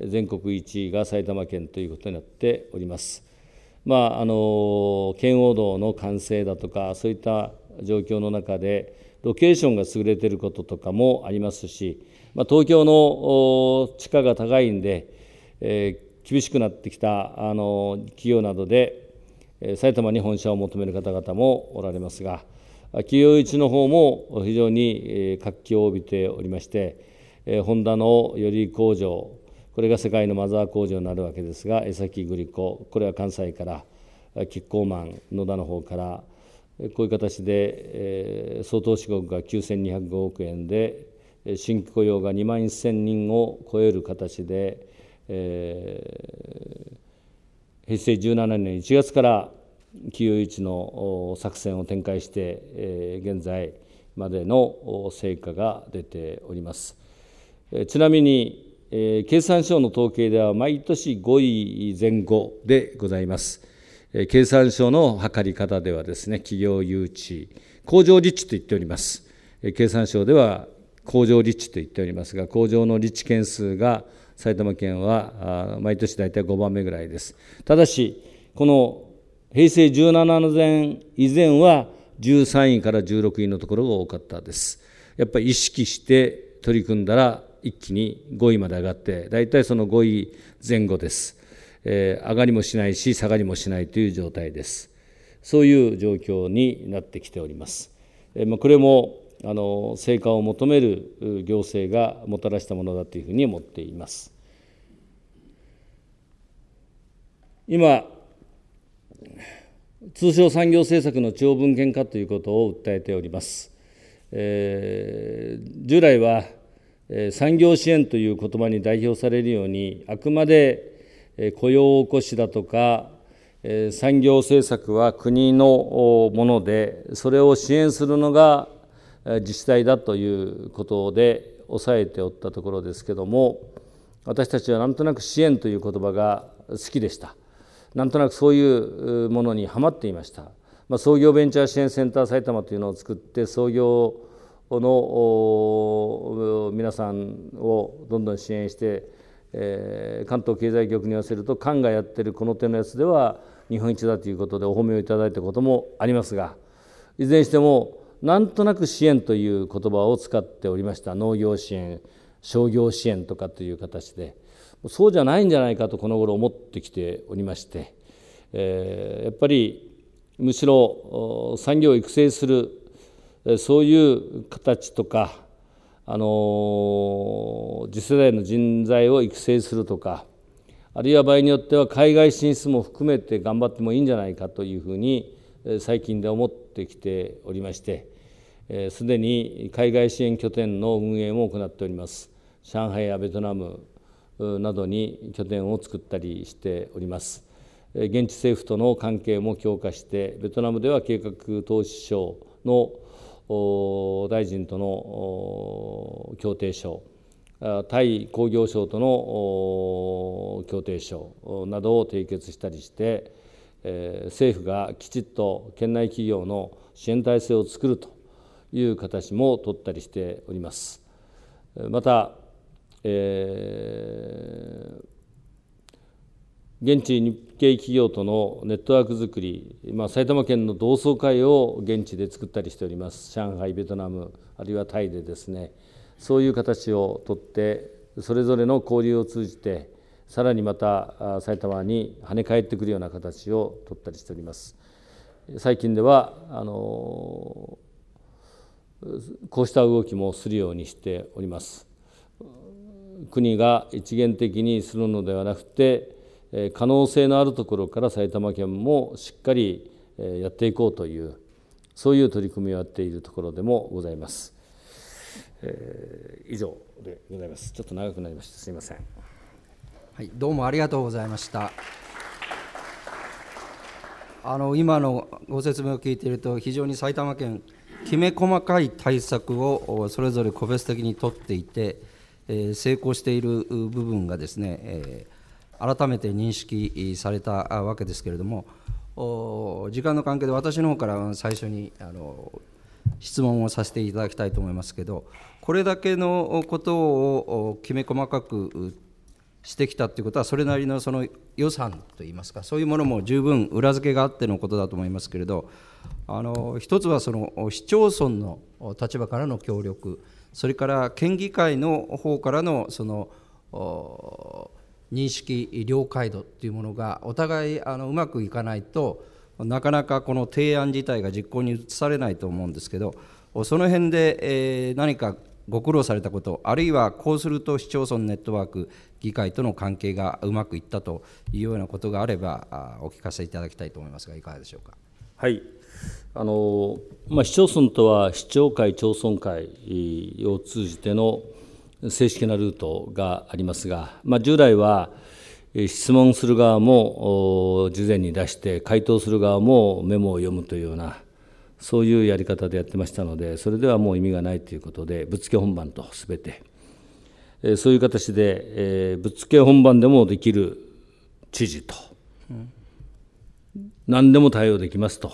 全国1位が埼玉県ということになっております。まあ、あの圏央道の完成だとかそういった状況の中でロケーションが優れていることとかもありますし、まあ、東京の地価が高いんで、えー、厳しくなってきたあの企業などで埼玉に本社を求める方々もおられますが。企業一の方も非常に活気を帯びておりましてホンダの寄り工場これが世界のマザー工場になるわけですが江崎グリコこれは関西からキッコーマン野田の方からこういう形で、えー、総投資国が9205億円で新規雇用が2万1000人を超える形で、え平成17年1月から941の作戦を展開して、え現在までの成果が出ております。ちなみに、え経産省の統計では毎年5位前後でございます。え経産省の測り方ではですね、企業誘致、工場立地と言っております。え経産省では工場立地と言っておりますが、工場の立地件数が埼玉県は毎年大体5番目ぐらいです。ただし、この平成17年以前は13位から16位のところが多かったです。やっぱり意識して取り組んだら一気に5位まで上がって、大体その5位前後です。えー、上がりもしないし、下がりもしないという状態です。そういう状況になってきております。えー、まあ、これもあの成果を求める行政がもたらしたものだというふうに思っています。今通商産業政策の地方分権化ということを訴えております。えー、従来は、えー、産業支援という言葉に代表されるように、あくまで、えー、雇用起こしだとか、えー、産業政策は国のもので、それを支援するのが自治体だということで抑えておったところですけども、私たちはなんとなく支援という言葉が好きでした。なんとなくそういうものにはまっていました、まあ、創業ベンチャー支援センター埼玉というのを作って創業の皆さんをどんどん支援して、えー、関東経済局に寄せると官がやってるこの手のやつでは日本一だということでお褒めをいただいたこともありますがいずれにしてもなんとなく支援という言葉を使っておりました農業支援商業支援とかという形で。そうじゃないんじゃないかとこの頃思ってきておりまして、えー、やっぱりむしろ産業を育成するそういう形とか、あの次世代の人材を育成するとかあるいは場合によっては海外進出も含めて頑張ってもいいんじゃないかというふうに最近で思ってきておりましてすでに海外支援拠点の運営も行っております。上海やベトナムなどに拠点を作ったりしております現地政府との関係も強化してベトナムでは計画投資省の大臣との協定書タイ工業省との協定書などを締結したりして政府がきちっと県内企業の支援体制を作るという形も取ったりしております。またえー、現地日系企業とのネットワークづくり、まあ、埼玉県の同窓会を現地で作ったりしております上海ベトナムあるいはタイでですねそういう形をとってそれぞれの交流を通じてさらにまた埼玉に跳ね返ってくるような形をとったりしております。最近ではあのこうした動きもするようにしております。国が一元的にするのではなくて可能性のあるところから埼玉県もしっかりやっていこうというそういう取り組みをやっているところでもございます。えー、以上でございます。ちょっと長くなりました。すみません。はい、どうもありがとうございました。あの今のご説明を聞いていると非常に埼玉県きめ細かい対策をそれぞれ個別的に取っていて。成功している部分がですね改めて認識されたわけですけれども時間の関係で私の方から最初にあの質問をさせていただきたいと思いますけどこれだけのことをきめ細かくしてきたということはそれなりのその予算といいますかそういうものも十分裏付けがあってのことだと思いますけれどあの一つはその市町村の立場からの協力それから県議会の方からのその認識了解度というものがお互いあのうまくいかないとなかなかこの提案自体が実行に移されないと思うんですけどその辺で、えー、何かご苦労されたことあるいはこうすると市町村ネットワーク議会との関係がうまくいったというようなことがあればお聞かせいただきたいと思いますがいかがでしょうか。はいあのまあ、市町村とは市長会、町村会を通じての正式なルートがありますが、まあ、従来は質問する側も事前に出して、回答する側もメモを読むというような、そういうやり方でやってましたので、それではもう意味がないということで、ぶっつけ本番とすべて、そういう形で、えぶっつけ本番でもできる知事と、ん、何でも対応できますと。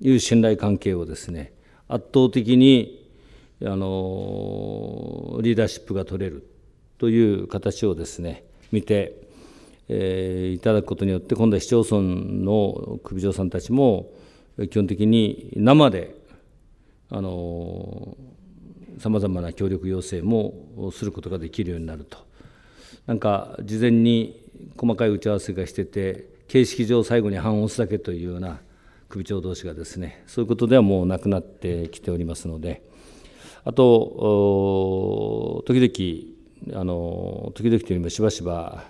いう信頼関係をですね圧倒的にあのリーダーシップが取れるという形をですね見て、えー、いただくことによって今度は市町村の首長さんたちも基本的に生でさまざまな協力要請もすることができるようになると。なんか事前に細かい打ち合わせがしてて形式上最後に半押すだけというような首長同士がですね、そういうことではもうなくなってきておりますので、あと、時々、あの時々というよりもしばしば、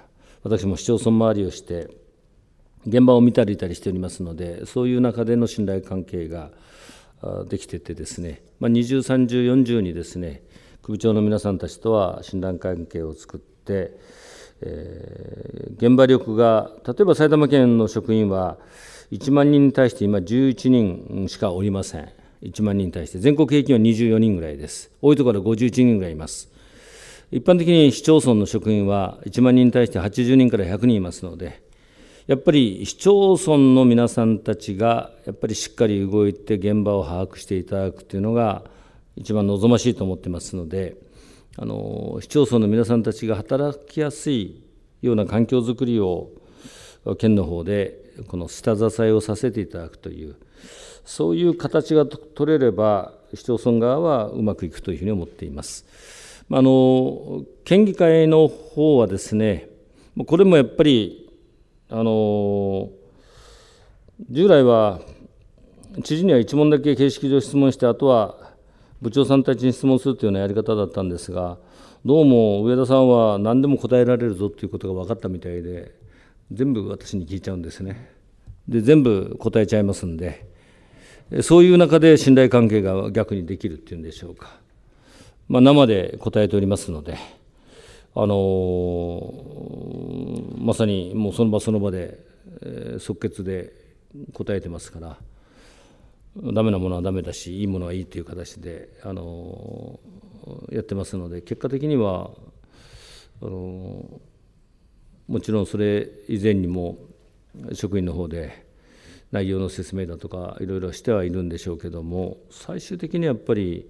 私も市町村周りをして、現場を見たりいたりしておりますので、そういう中での信頼関係ができててですね、まあ、20、30、40にですね、首長の皆さんたちとは信頼関係を作って、えー、現場力が、例えば埼玉県の職員は、1万人に対して今11人しかおりません。1万人に対して。全国平均は24人ぐらいです。多いところは51人ぐらいいます。一般的に市町村の職員は1万人に対して80人から100人いますので、やっぱり市町村の皆さんたちが、やっぱりしっかり動いて現場を把握していただくというのが、一番望ましいと思ってますので、あの市町村の皆さんたちが働きやすいような環境づくりを県の方でこの下支えをさせていただくというそういう形が取れれば市町村側はうまくいくというふうに思っています。あの県議会の方はですねこれもやっぱりあの従来は知事には1問だけ形式上質問してあとは部長さんたちに質問するというようなやり方だったんですがどうも上田さんは何でも答えられるぞということが分かったみたいで全部私に聞いちゃうんですね。で全部答えちゃいますんでそういう中で信頼関係が逆にできるっていうんでしょうか、まあ、生で答えておりますので、あのー、まさにもうその場その場で、え即決で答えてますからダメなものはダメだしいいものはいいという形で、あのー、やってますので結果的にはあのーもちろんそれ以前にも職員の方で内容の説明だとかいろいろしてはいるんでしょうけども最終的にやっぱり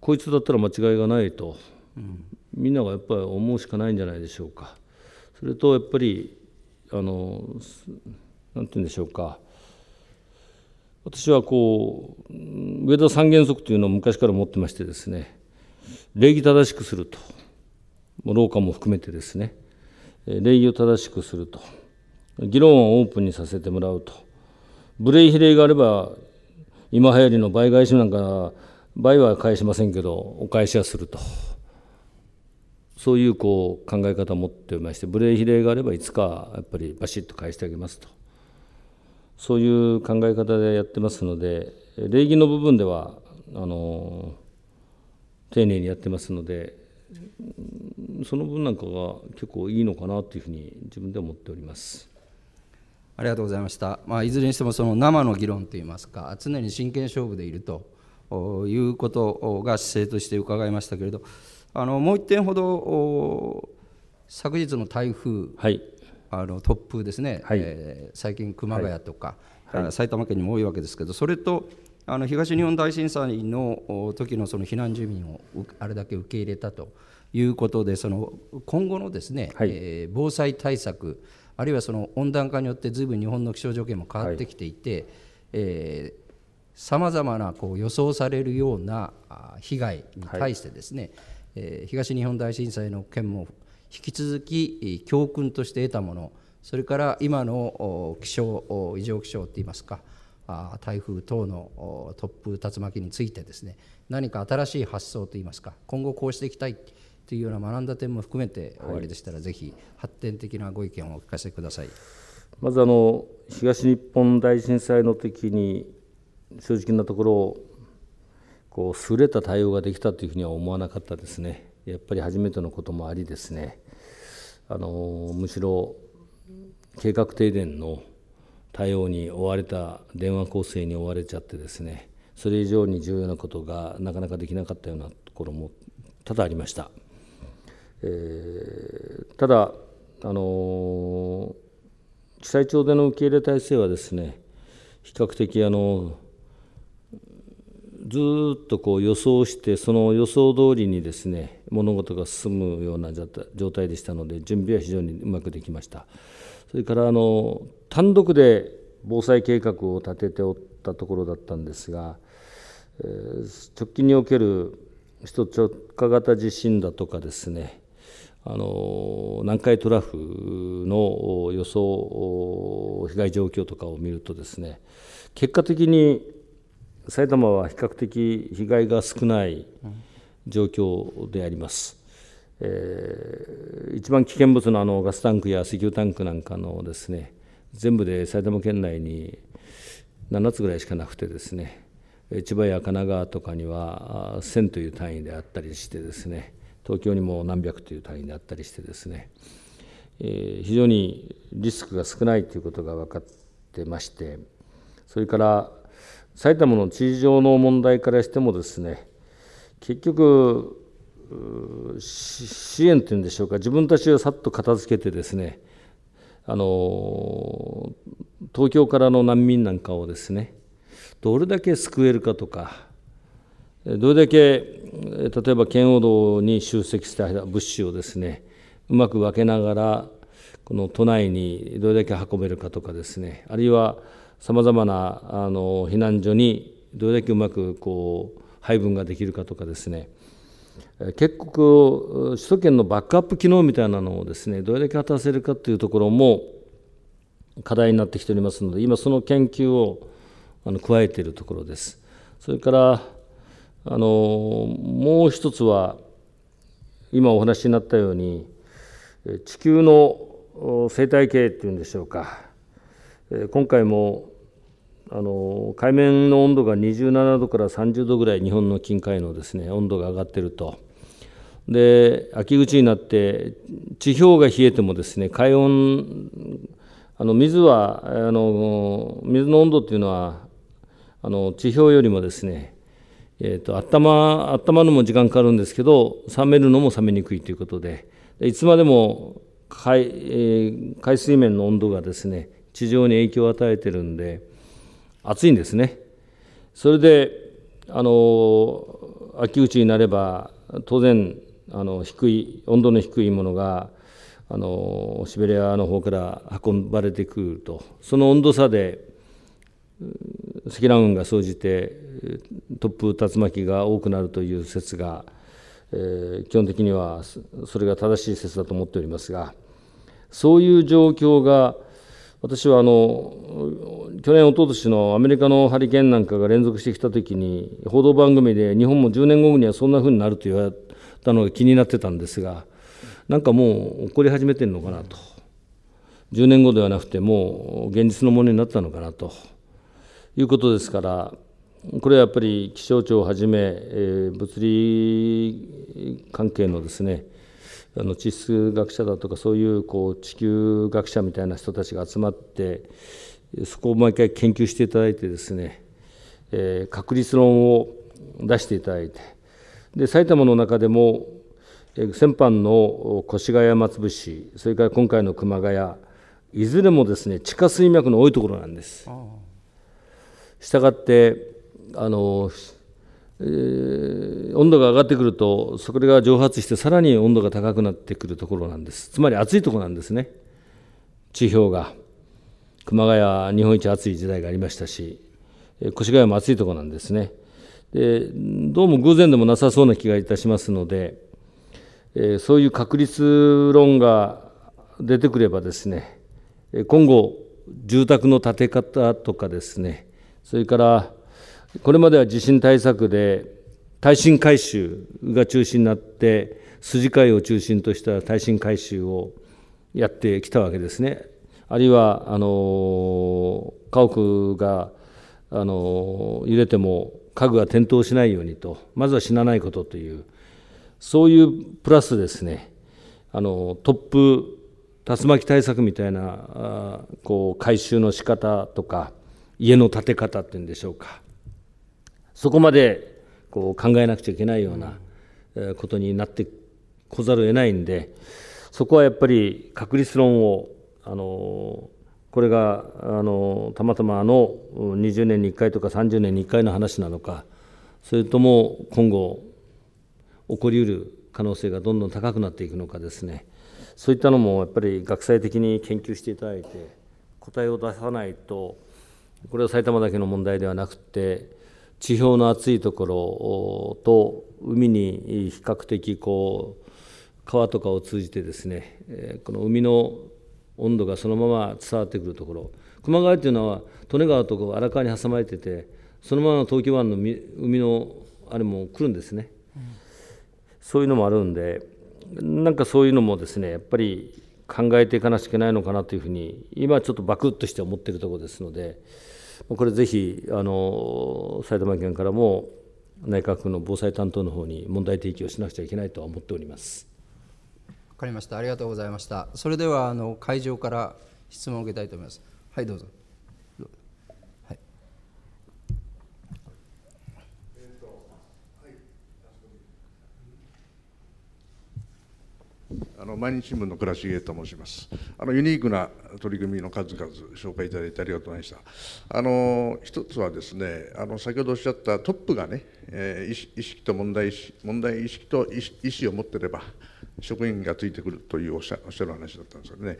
こいつだったら間違いがないと、みんながやっぱり思うしかないんじゃないでしょうか。それとやっぱりあのなんて言うんでしょうか私はこう上田三原則というのを昔から持ってましてですね礼儀正しくすると。廊下も含めてですね礼儀を正しくすると議論をオープンにさせてもらうと無礼比例があれば今流行りの倍返しなんか倍は返しませんけどお返しはするとそういうこう考え方を持っておりまして無礼比例があればいつかやっぱりバシッと返してあげますとそういう考え方でやってますので礼儀の部分ではあの丁寧にやってますのでその分なんかが結構いいのかなというふうに自分で思っております。ありがとうございました、まあ、いずれにしてもその生の議論といいますか常に真剣勝負でいるということが姿勢として伺いましたけれどあのもう1点ほど昨日の台風、はい、あの突風ですね、はい、えー、最近熊谷とか、はい、埼玉県にも多いわけですけどそれとあの東日本大震災の時のその避難住民をあれだけ受け入れたということで、その今後のですね、はい、えー、防災対策、あるいはその温暖化によってずいぶん日本の気象条件も変わってきていて、さまざまなこう予想されるような被害に対してですね、はい、えー、東日本大震災の件も引き続き教訓として得たもの、それから今の気象、異常気象といいますか、台風等の突風竜巻についてですね何か新しい発想といいますか今後こうしていきたいというような学んだ点も含めて終わりでしたら、はい、ぜひ発展的なご意見をお聞かせくださいまずあの東日本大震災の時に正直なところこう優れた対応ができたというふうには思わなかったですねやっぱり初めてのこともありですねあのむしろ計画停電の対応に追われた電話構成に追われちゃってですねそれ以上に重要なことがなかなかできなかったようなところも多々ありました、えー、ただあの被災庁での受け入れ体制はですね比較的あのずっとこう予想してその予想通りにですね物事が進むような状態でしたので準備は非常にうまくできましたそれからあの単独で防災計画を立てておったところだったんですが、え直近における首都直下型地震だとかですねあの南海トラフの予想被害状況とかを見るとですね結果的に埼玉は比較的被害が少ない状況であります。えー、一番危険物のあのガスタンクや石油タンクなんかのですね全部で埼玉県内に7つぐらいしかなくてですね千葉や神奈川とかには1000という単位であったりしてですね東京にも何百という単位であったりしてですね、え非常にリスクが少ないということが分かってましてそれから埼玉の地上の問題からしてもですね結局支援というんでしょうか自分たちをさっと片付けてですねあの東京からの難民なんかをですねどれだけ救えるかとかどれだけ例えば圏央道に集積した物資をですねうまく分けながらこの都内にどれだけ運べるかとかですねあるいはさまざまなあの避難所にどれだけうまくこう配分ができるかとかですね結局、首都圏のバックアップ機能みたいなのをですねどれだけ果たせるかというところも課題になってきておりますので、今、その研究をあの加えているところです。それからあのもう一つは、今お話になったように、地球の生態系っていうんでしょうか、今回もあの海面の温度が27度から30度ぐらい日本の近海のですね温度が上がってるとで秋口になって地表が冷えてもですね海温あの水はあの水の温度というのはあの地表よりもですねえーと、頭頭のも時間かかるんですけど冷めるのも冷めにくいということでいつまでも海,、えー、海水面の温度がですね地上に影響を与えてるんで暑いんですね。それであの秋口になれば当然あの低い温度の低いものがあのシベリアの方から運ばれてくるとその温度差で積乱雲が生じて突風竜巻が多くなるという説が、えー、基本的にはそれが正しい説だと思っておりますがそういう状況が私はあの去年、おととしのアメリカのハリケーンなんかが連続してきたときに、報道番組で日本も10年後にはそんなふうになると言われたのが気になってたんですが、なんかもう起こり始めてるのかなと、10年後ではなくて、もう現実のものになったのかなということですから、これはやっぱり気象庁をはじめ、えー、物理関係のですね、あの地質学者だとかそういうこう地球学者みたいな人たちが集まってそこを毎回研究していただいてですね、えー、確率論を出していただいてで埼玉の中でも、えー、先般の越谷松伏それから今回の熊谷いずれもですね地下水脈の多いところなんです。したがってあのーえー、温度が上がってくるとそれが蒸発してさらに温度が高くなってくるところなんですつまり暑いところなんですね地表が熊谷日本一暑い時代がありましたし越谷も暑いところなんですねでどうも偶然でもなさそうな気がいたしますので、えー、そういう確率論が出てくればですね今後住宅の建て方とかですねそれからこれまでは地震対策で耐震改修が中心になって筋交いを中心とした耐震改修をやってきたわけですね。あるいはあの家屋があの揺れても家具が転倒しないようにとまずは死なないことというそういうプラスですねあの突風竜巻対策みたいなこう改修の仕方とか家の建て方っていうんでしょうかそこまでこう考えなくちゃいけないようなことになってこざるを得ないんで、そこはやっぱり確率論を、あのこれがあのたまたまの20年に1回とか30年に1回の話なのか、それとも今後、起こりうる可能性がどんどん高くなっていくのかですね、そういったのもやっぱり学際的に研究していただいて、答えを出さないと、これは埼玉だけの問題ではなくて、地表の暑いところと海に比較的こう川とかを通じてですねこの海の温度がそのまま伝わってくるところ熊谷というのは利根川と荒川に挟まれててそのままの東京湾の海のあれも来るんですね、うん、そういうのもあるんでなんかそういうのもですねやっぱり考えていかなきゃいけないのかなというふうに今ちょっとバクッとして思ってるところですので。これぜひあの埼玉県からも内閣府の防災担当の方に問題提起をしなくちゃいけないとは思っております。わかりました。ありがとうございました。それではあの会場から質問を受けたいと思います。はいどうぞ。あの毎日新聞の倉重と申します。あのユニークな取り組みの数々紹介いただいてありがとうございました。あの一つはですね、あの先ほどおっしゃったトップがね、えー、意識と問題意識問題意識と意思を持ってれば職員がついてくるというおっしゃおっしゃる話だったんですけどね、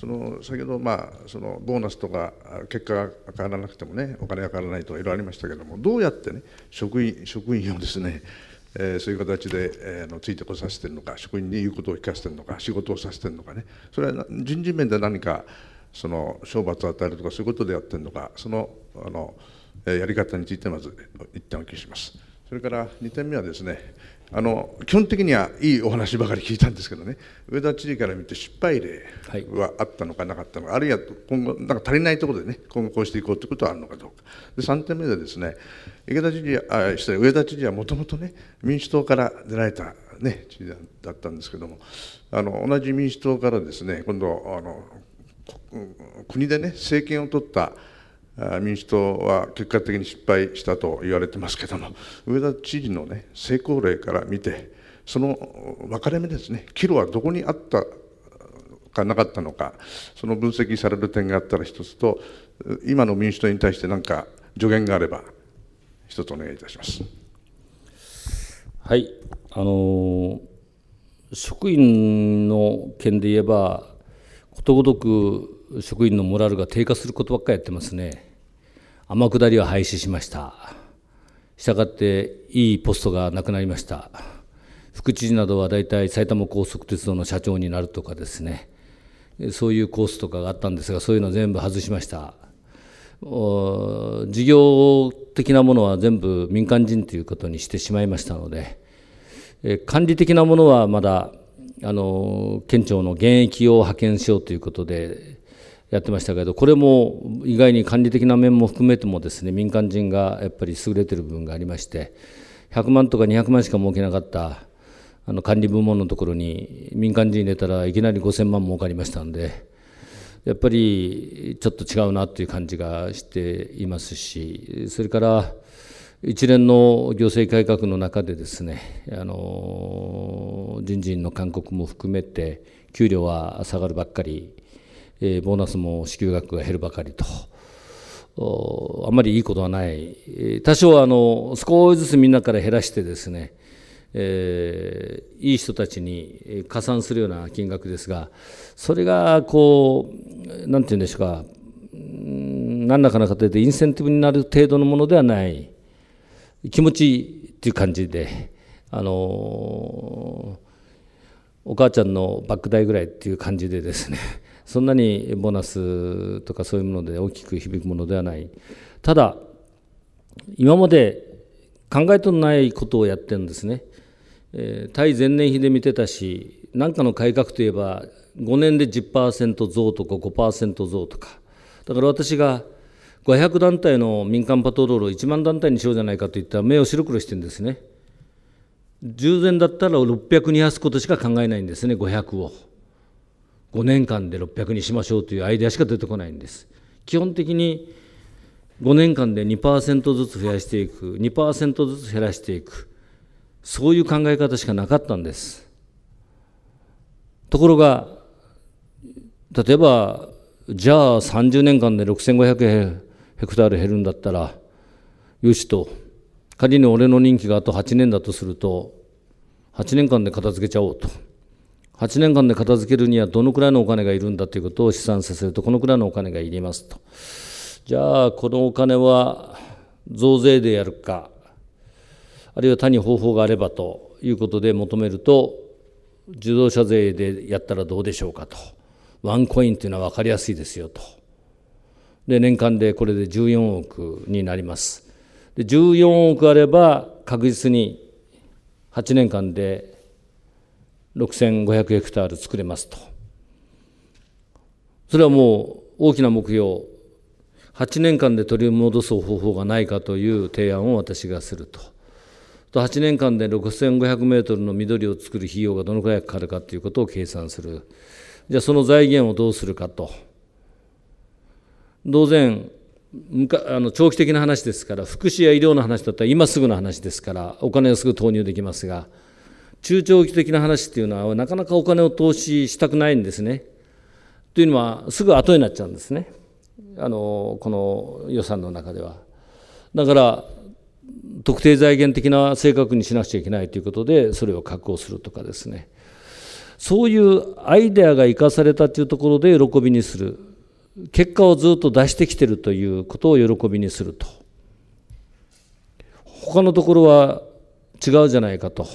その先ほどまあそのボーナスとか結果が変わらなくてもね、お金が変わらないとかいろいろありましたけども、どうやってね職員職員をですねえー、そういう形で、えー、のついてこさせてるのか職員に言うことを聞かせてるのか仕事をさせてるのかねそれは人事面で何かその賞罰を与えるとかそういうことでやってるのかそのあのやり方についてまず一点お聞きします。それから2点目はですねあの基本的にはいいお話ばかり聞いたんですけどね上田知事から見て失敗例はあったのかなかったのか、はい、あるいは今後なんか足りないところでね今後こうしていこうということはあるのかどうかで3点目でですね池田知事あ失礼上田知事はもともとね民主党から出られた、ね、知事だったんですけどもあの同じ民主党からですね今度あの国でね政権を取った民主党は結果的に失敗したと言われてますけども上田知事の、ね、成功例から見てその分かれ目ですね岐路はどこにあったかなかったのかその分析される点があったら一つと今の民主党に対して何か助言があれば一つお願いいたします。はいあの職員の件で言えばことごとく職員のモラルが低下することばっかりやってますね。天下りは廃止しました。したがっていいポストがなくなりました。副知事などは大体埼玉高速鉄道の社長になるとかですね、そういうコースとかがあったんですが、そういうの全部外しました。事業的なものは全部民間人ということにしてしまいましたので、管理的なものはまだあの県庁の現役を派遣しようということで、やってましたけどこれも意外に管理的な面も含めてもですね民間人がやっぱり優れてる部分がありまして100万とか200万しか儲けなかったあの管理部門のところに民間人入れたらいきなり5000万儲かりましたんでやっぱりちょっと違うなという感じがしていますしそれから一連の行政改革の中でですねあの人事院の勧告も含めて給料は下がるばっかりえー、ボーナスも支給額が減るばかりと。あんまりいいことはない。多少あの、少しずつみんなから減らしてですね、えー、いい人たちに加算するような金額ですが、それがこう、なんて言うんでしょうか、何らかの形でインセンティブになる程度のものではない、気持ちいいっていう感じで、あのお母ちゃんのバック代ぐらいっていう感じでですね、そんなにボーナスとかそういうもので大きく響くものではない。ただ、今まで考えとないことをやってるんですね。えー、対前年比で見てたし、なんかの改革といえば、5年で10%増とか5%増とか。だから私が500団体の民間パトロールを1万団体にしようじゃないかといったら目を白黒してるんですね。従前だったら600に走るすことしか考えないんですね、500を。5年間で600にしましょうというアイデアしか出てこないんです。基本的に5年間で2%ずつ増やしていく、2%ずつ減らしていく、そういう考え方しかなかったんです。ところが、例えば、じゃあ30年間で6500ヘクタール減るんだったら、よしと、仮に俺の任期があと8年だとすると、8年間で片付けちゃおうと。8年間で片付けるにはどのくらいのお金がいるんだということを試算させるとこのくらいのお金がいりますとじゃあこのお金は増税でやるかあるいは他に方法があればということで求めると自動車税でやったらどうでしょうかとワンコインというのは分かりやすいですよとで年間でこれで14億になりますで14億あれば確実に8年間で6500ヘクタール作れますとそれはもう大きな目標8年間で取り戻す方法がないかという提案を私がするとと8年間で6500メートルの緑を作る費用がどのくらいかかるかということを計算するじゃあその財源をどうするかと当然あの長期的な話ですから福祉や医療の話だったら今すぐの話ですからお金をすぐ投入できますが中長期的な話っていうのは、なかなかお金を投資したくないんですね。というのは、すぐ後になっちゃうんですね。あの、この予算の中では。だから、特定財源的な性格にしなくちゃいけないということで、それを確保するとかですね。そういうアイデアが生かされたというところで喜びにする。結果をずっと出してきてるということを喜びにすると。他のところは違うじゃないかと。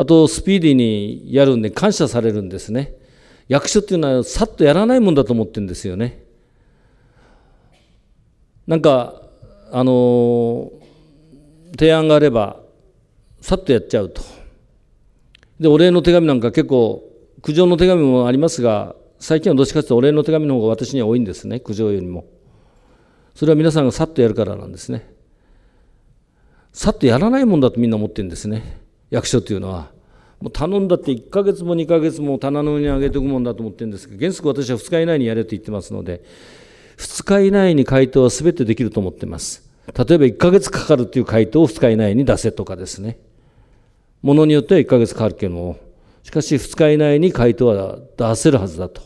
あとスピーディーにやるんで感謝されるんですね役所っていうのはさっとやらないもんだと思ってるんですよねなんかあの提案があればさっとやっちゃうとでお礼の手紙なんか結構苦情の手紙もありますが最近はどっちかというとお礼の手紙の方が私には多いんですね苦情よりもそれは皆さんがさっとやるからなんですねさっとやらないもんだとみんな思ってるんですね役所というのはもう頼んだって1ヶ月も2ヶ月も棚の上に上げておくもんだと思ってるんですけど原則私は2日以内にやれと言ってますので2日以内に回答は全てできると思ってます例えば1ヶ月かかるという回答を2日以内に出せとかですねものによっては1ヶ月かかるけどもしかし2日以内に回答は出せるはずだと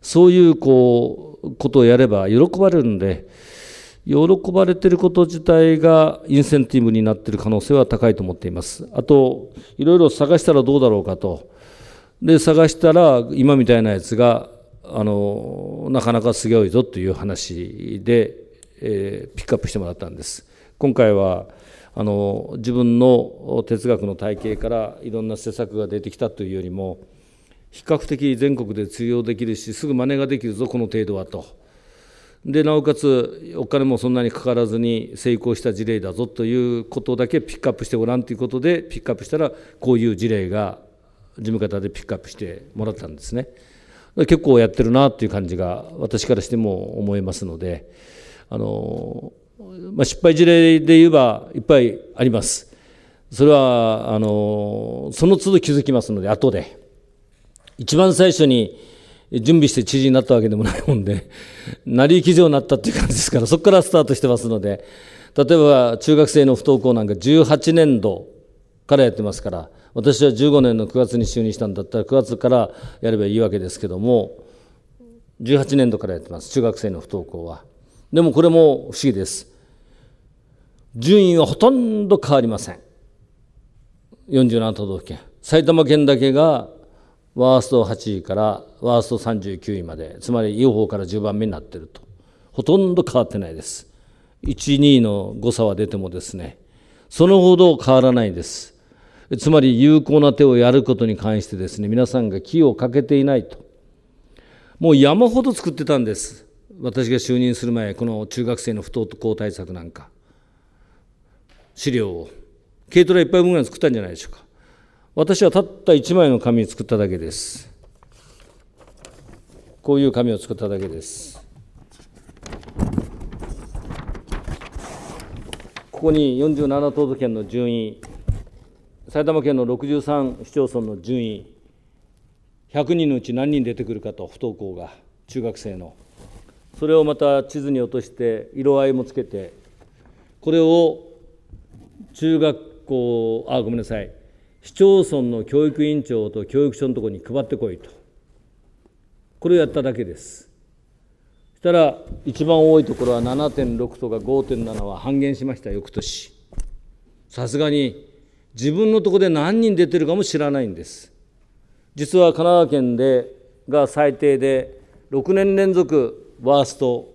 そういうこうことをやれば喜ばれるんで喜ばれていること自体がインセンティブになっている可能性は高いと思っています。あと、いろいろ探したらどうだろうかと。で、探したら今みたいなやつが、あの、なかなかすごいぞという話で、えー、ピックアップしてもらったんです。今回は、あの、自分の哲学の体系からいろんな施策が出てきたというよりも、比較的全国で通用できるし、すぐ真似ができるぞ、この程度はと。でなおかつお金もそんなにかからずに成功した事例だぞということだけピックアップしてごらんということでピックアップしたらこういう事例が事務方でピックアップしてもらったんですね結構やってるなという感じが私からしても思いますのであの、まあ、失敗事例で言えばいっぱいありますそれはあのその都度気づきますので後で一番最初に準備して知事になったわけでもないもんで、成り行き上になったっていう感じですから、そこからスタートしてますので、例えば中学生の不登校なんか18年度からやってますから、私は15年の9月に就任したんだったら、9月からやればいいわけですけども、18年度からやってます、中学生の不登校は。でもこれも不思議です。順位はほとんど変わりません。47都道府県。埼玉県だけがワースト8位からワースト39位までつまり両方から10番目になっているとほとんど変わってないです1、2位の誤差は出てもですねそのほど変わらないですつまり有効な手をやることに関してですね皆さんが気をかけていないともう山ほど作ってたんです私が就任する前この中学生の不登校対策なんか資料を軽トラ1杯分ぐらい作ったんじゃないでしょうか私はたった1枚の紙を作っただけです。こういう紙を作っただけです。ここに47都道府県の順位、埼玉県の63市町村の順位、100人のうち何人出てくるかと、不登校が、中学生の。それをまた地図に落として、色合いもつけて、これを中学校、あ、ごめんなさい、市町村の教育委員長と教育所のところに配ってこいとこれをやっただけですそしたら一番多いところは7.6とか5.7は半減しました翌年さすがに自分のとこで何人出てるかも知らないんです実は神奈川県でが最低で6年連続ワースト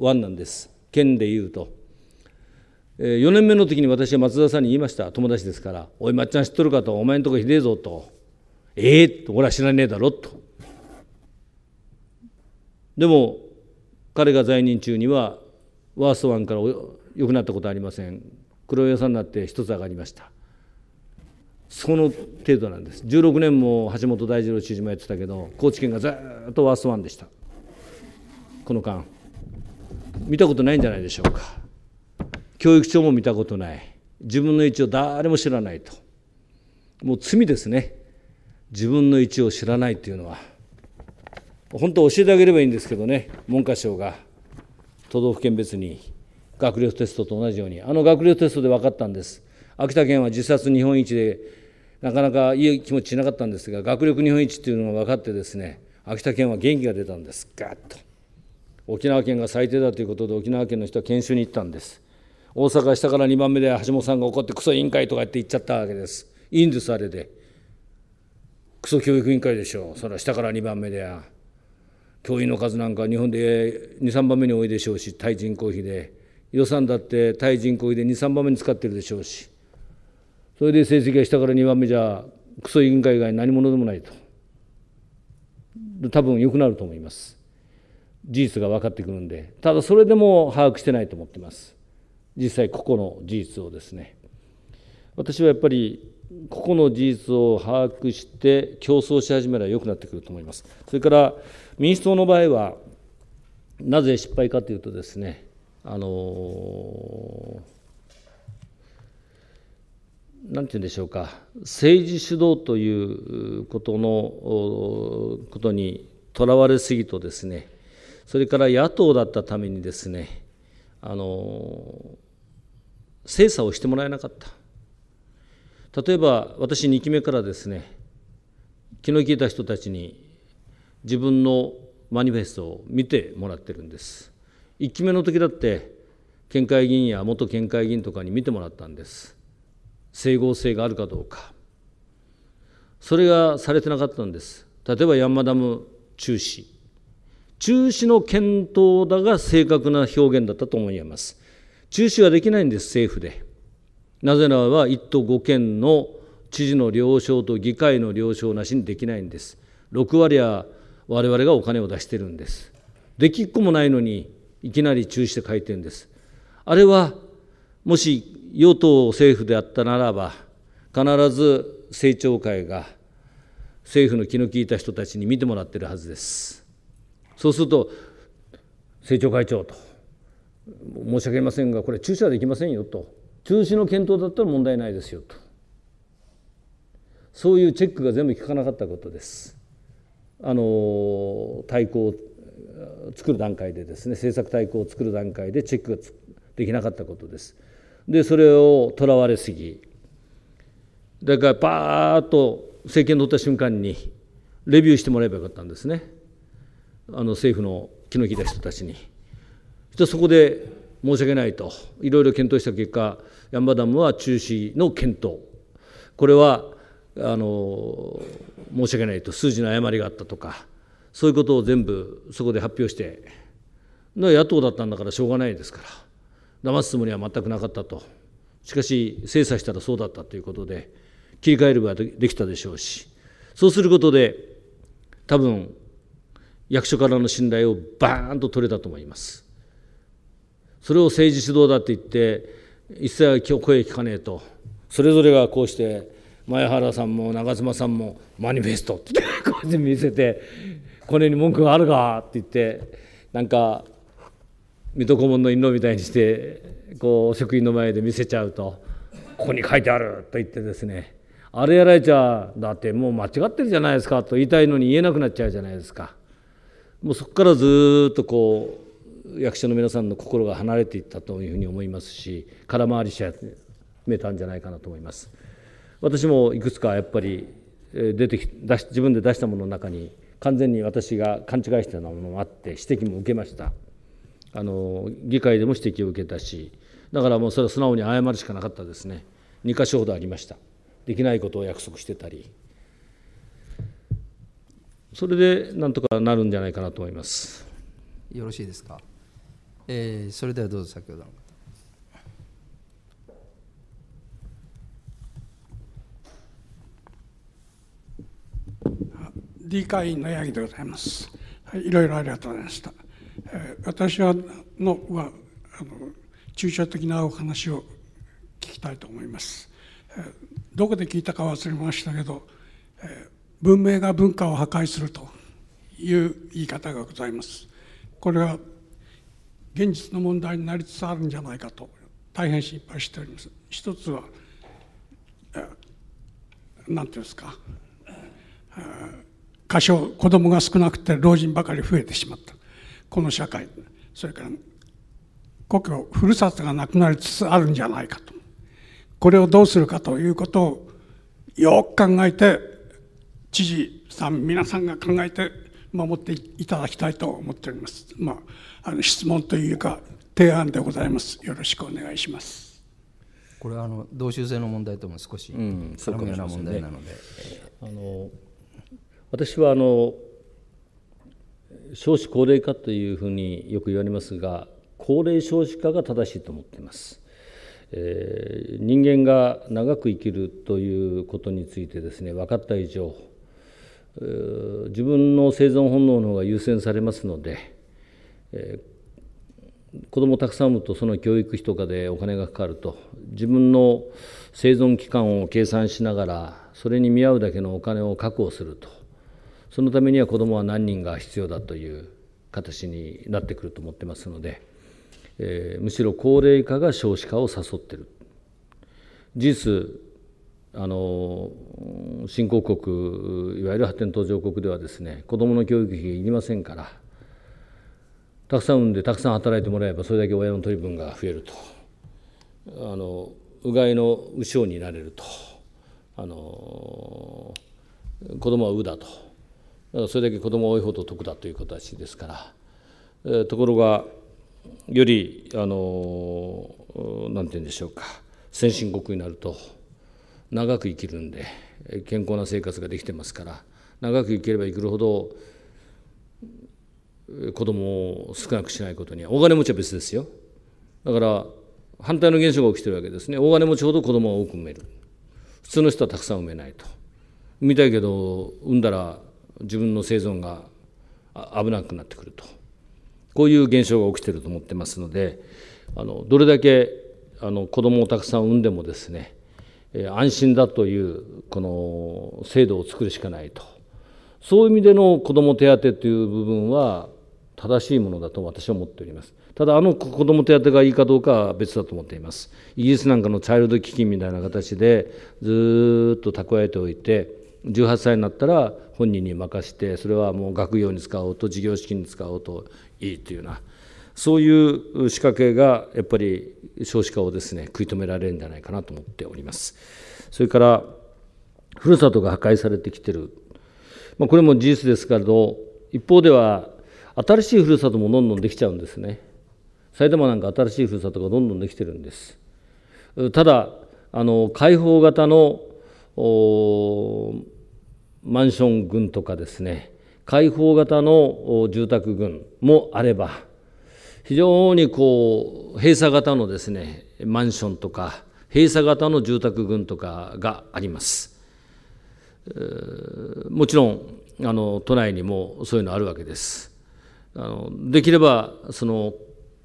1なんです県でいうと。4年目の時に私は松田さんに言いました友達ですから「おいまっちゃん知っとるか」と「お前んとこひでえぞ」と「ええー、と俺は知らねえだろ」と。でも彼が在任中にはワーストンから良くなったことはありません黒岩さんになって一つ上がりましたその程度なんです16年も橋本大二郎知事もやってたけど高知県がずっとワーストンでしたこの間見たことないんじゃないでしょうか教育長も見たことない自分の位置を誰も知らないともう罪ですね自分の位置を知らないというのは本当教えてあげればいいんですけどね文科省が都道府県別に学力テストと同じようにあの学力テストで分かったんです秋田県は自殺日本一でなかなかいい気持ちしなかったんですが学力日本一っていうのが分かってですね秋田県は元気が出たんですガッと沖縄県が最低だということで沖縄県の人は研修に行ったんです大阪下から2番目で橋本さんが怒ってクソ委員会とかって言っちゃったわけです。いいんですあれで。クソ教育委員会でしょう。それは下から2番目でや。教員の数なんか日本で23番目に多いでしょうし対人口比で予算だって対人口比で23番目に使ってるでしょうしそれで成績が下から2番目じゃクソ委員会以外何者でもないと多分良くなると思います事実が分かってくるんでただそれでも把握してないと思ってます実際ここの事実をですね私はやっぱりここの事実を把握して競争し始めれば良くなってくると思いますそれから民主党の場合はなぜ失敗かというとですねあのなんて言うんでしょうか政治主導ということのことにとらわれすぎとですねそれから野党だったためにですねあの精査をしてもらえなかった例えば私2期目からですね気の利いた人たちに自分のマニフェストを見てもらってるんです1期目の時だって県会議員や元県会議員とかに見てもらったんです整合性があるかどうかそれがされてなかったんです例えば山ダム中止中止の検討だが正確な表現だったと思います。中止はできないんです、政府で。なぜならば、1都5県の知事の了承と議会の了承なしにできないんです。6割は我々がお金を出してるんです。できっこもないのに、いきなり中止で書いてるんです。あれは、もし与党政府であったならば、必ず政調会が政府の気の利いた人たちに見てもらってるはずです。そうすると政調会長と申し訳ありませんがこれ中止はできませんよと中止の検討だったら問題ないですよとそういうチェックが全部効かなかったことです。あの対抗を作る段階でですね政策対抗を作る段階でチェックができなかったことです。でそれをとらわれすぎだからパーッと政権取った瞬間にレビューしてもらえばよかったんですね。あの政府の気の利いた人たちに。そそこで申し訳ないといろいろ検討した結果ヤンバダムは中止の検討これはあの申し訳ないと数字の誤りがあったとかそういうことを全部そこで発表して野党だったんだからしょうがないですから騙すつもりは全くなかったとしかし精査したらそうだったということで切り替えれはできたでしょうしそうすることで多分役所からの信頼をバーンと取れたと思います。それを政治主導だって言って一切は声聞かねえとそれぞれがこうして前原さんも長妻さんもマニフェストって こうやって見せて「これに文句があるか?」って言ってなんか水戸黄門の印籠みたいにしてこう職員の前で見せちゃうと「ここに書いてある」と言ってですねあれやられちゃだってもう間違ってるじゃないですかと言いたいのに言えなくなっちゃうじゃないですか。もうそこからずっとこう役者の皆さんの心が離れていったというふうに思いますし空回りし始めたんじゃないかなと思います。私もいくつかやっぱり出てき出し自分で出したものの中に完全に私が勘違いしたようなものもあって指摘も受けましたあの議会でも指摘を受けたしだからもうそれは素直に謝るしかなかったですね2箇所ほどありましたできないことを約束してたりそれでなんとかなるんじゃないかなと思います。よろしいですか。えー、それではどうぞ先ほどの方。理解の八木でございます。はい、いろいろありがとうございました。えー、私はのはあの抽象的なお話を聞きたいと思います。えー、どこで聞いたか忘れましたけど、えー文明が文化を破壊するという言い方がございますこれは現実の問題になりつつあるんじゃないかと大変心配しております一つは何ていうんですか過少子供が少なくて老人ばかり増えてしまったこの社会それから故郷ふるさとがなくなりつつあるんじゃないかとこれをどうするかということをよく考えて知事さん皆さんが考えて守っていただきたいと思っております。まあ、あの質問というか提案でございます。よろしくお願いします。これはあの同州制の問題とも少し絡むような問題なので、あの私はあの少子高齢化というふうによく言われますが高齢少子化が正しいと思っています、えー、人間が長く生きるということについてですね分かった以上自分の生存本能の方が優先されますので、えー、子供をたくさん産むとその教育費とかでお金がかかると自分の生存期間を計算しながらそれに見合うだけのお金を確保するとそのためには子供は何人が必要だという形になってくると思ってますので、えー、むしろ高齢化が少子化を誘ってる。事実あの新興国いわゆる発展途上国ではですね子どもの教育費いりませんからたくさん産んでたくさん働いてもらえばそれだけ親の取り分が増えるとあのうがいの右将になれるとあの子供は「う」だとそれだけ子供は多いほど得だという形ですから、えところがよりあの何て言うんでしょうか先進国になると。長く生きるんで健康な生活ができてますから長く生きれば生きるほど子供を少なくしないことにはお金持ちは別ですよだから反対の現象が起きてるわけですね大金持ちほど子供は多く産める普通の人はたくさん産めないと産みたいけど産んだら自分の生存が危なくなってくるとこういう現象が起きてると思ってますのであのどれだけあの子供をたくさん産んでもですね安心だというこの制度を作るしかないとそういう意味での子ども手当という部分は正しいものだと私は思っておりますただあの子ども手当がいいかどうかは別だと思っていますイギリスなんかのチャイルド基金みたいな形でずっと蓄えておいて18歳になったら本人に任せてそれはもう学業に使おうと事業資金に使おうといいというようなそういう仕掛けがやっぱり少子化をですね食い止められるんじゃないかなと思っております。それからふるさとが破壊されてきてる、まあ、これも事実ですけれど一方では新しいふるさともどんどんできちゃうんですね埼玉なんか新しいふるさとがどんどんできてるんですただあの開放型のマンション群とかですね開放型の住宅群もあれば非常にこう閉鎖型のですねマンションとか閉鎖型の住宅群とかがあります。もちろんあの都内にもそういうのあるわけです。あのできればその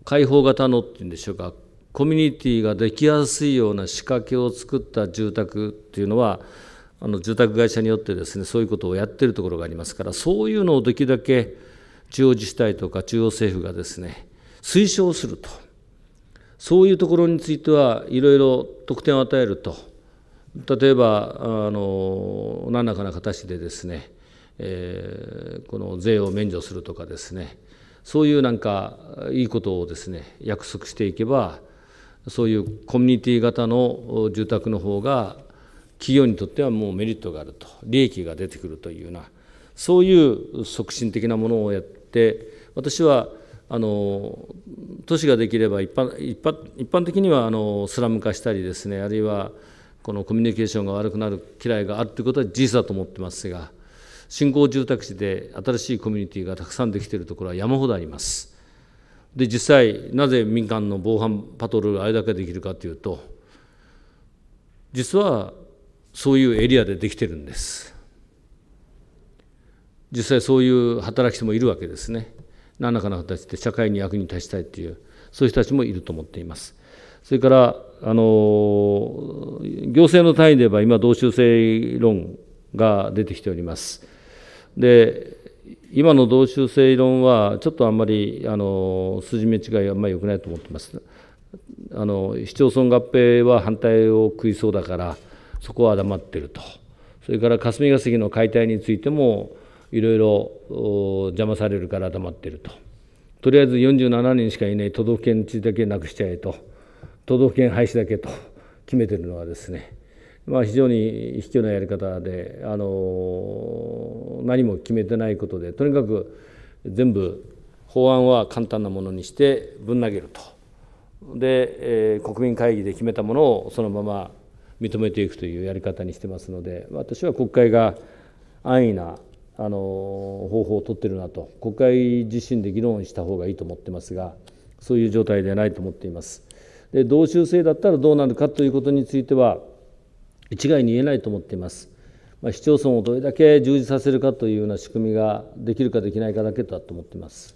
開放型のっていうんでしょうかコミュニティができやすいような仕掛けを作った住宅っていうのはあの住宅会社によってですねそういうことをやってるところがありますからそういうのをできるだけ中央自治体とか中央政府がですね推奨するとそういうところについてはいろいろ特典を与えると例えばあの何らかの形でですね、えー、この税を免除するとかですねそういうなんかいいことをですね約束していけばそういうコミュニティ型の住宅の方が企業にとってはもうメリットがあると利益が出てくるというようなそういう促進的なものをやって私はあの都市ができれば一般一般一般的にはあのスラム化したりですねあるいはこのコミュニケーションが悪くなる嫌いがあるということは事実だと思ってますが新興住宅地で新しいコミュニティがたくさんできているところは山ほどあります。で実際なぜ民間の防犯パトロールがあれだけできるかというと実はそういうエリアでできてるんです実際そういう働き手もいるわけですね何らかの形で社会に役に立ちたいというそういう人たちもいると思っています。それからあの行政の単位で言えば今同州制論が出てきております。で今の同州制論はちょっとあんまりあの筋目違いはあんまり良くないと思ってます。あの市町村合併は反対を食いそうだからそこは黙ってると。それから霞が関の解体についてもいろいろ邪魔されるから黙ってるととりあえず47人しかいない都道府県知事だけなくしちゃえと都道府県廃止だけと決めてるのはですねまあ、非常に卑怯なやり方であの何も決めてないことでとにかく全部法案は簡単なものにしてぶん投げるとで、えー、国民会議で決めたものをそのまま認めていくというやり方にしてますので私は国会が安易なあの方法を取ってるなと国会自身で議論した方がいいと思ってますがそういう状態ではないと思っています。で同州制だったらどうなるかということについては一概に言えないと思っています。まあ、市町村をどれだけ充実させるかというような仕組みができるかできないかだけだと思っています。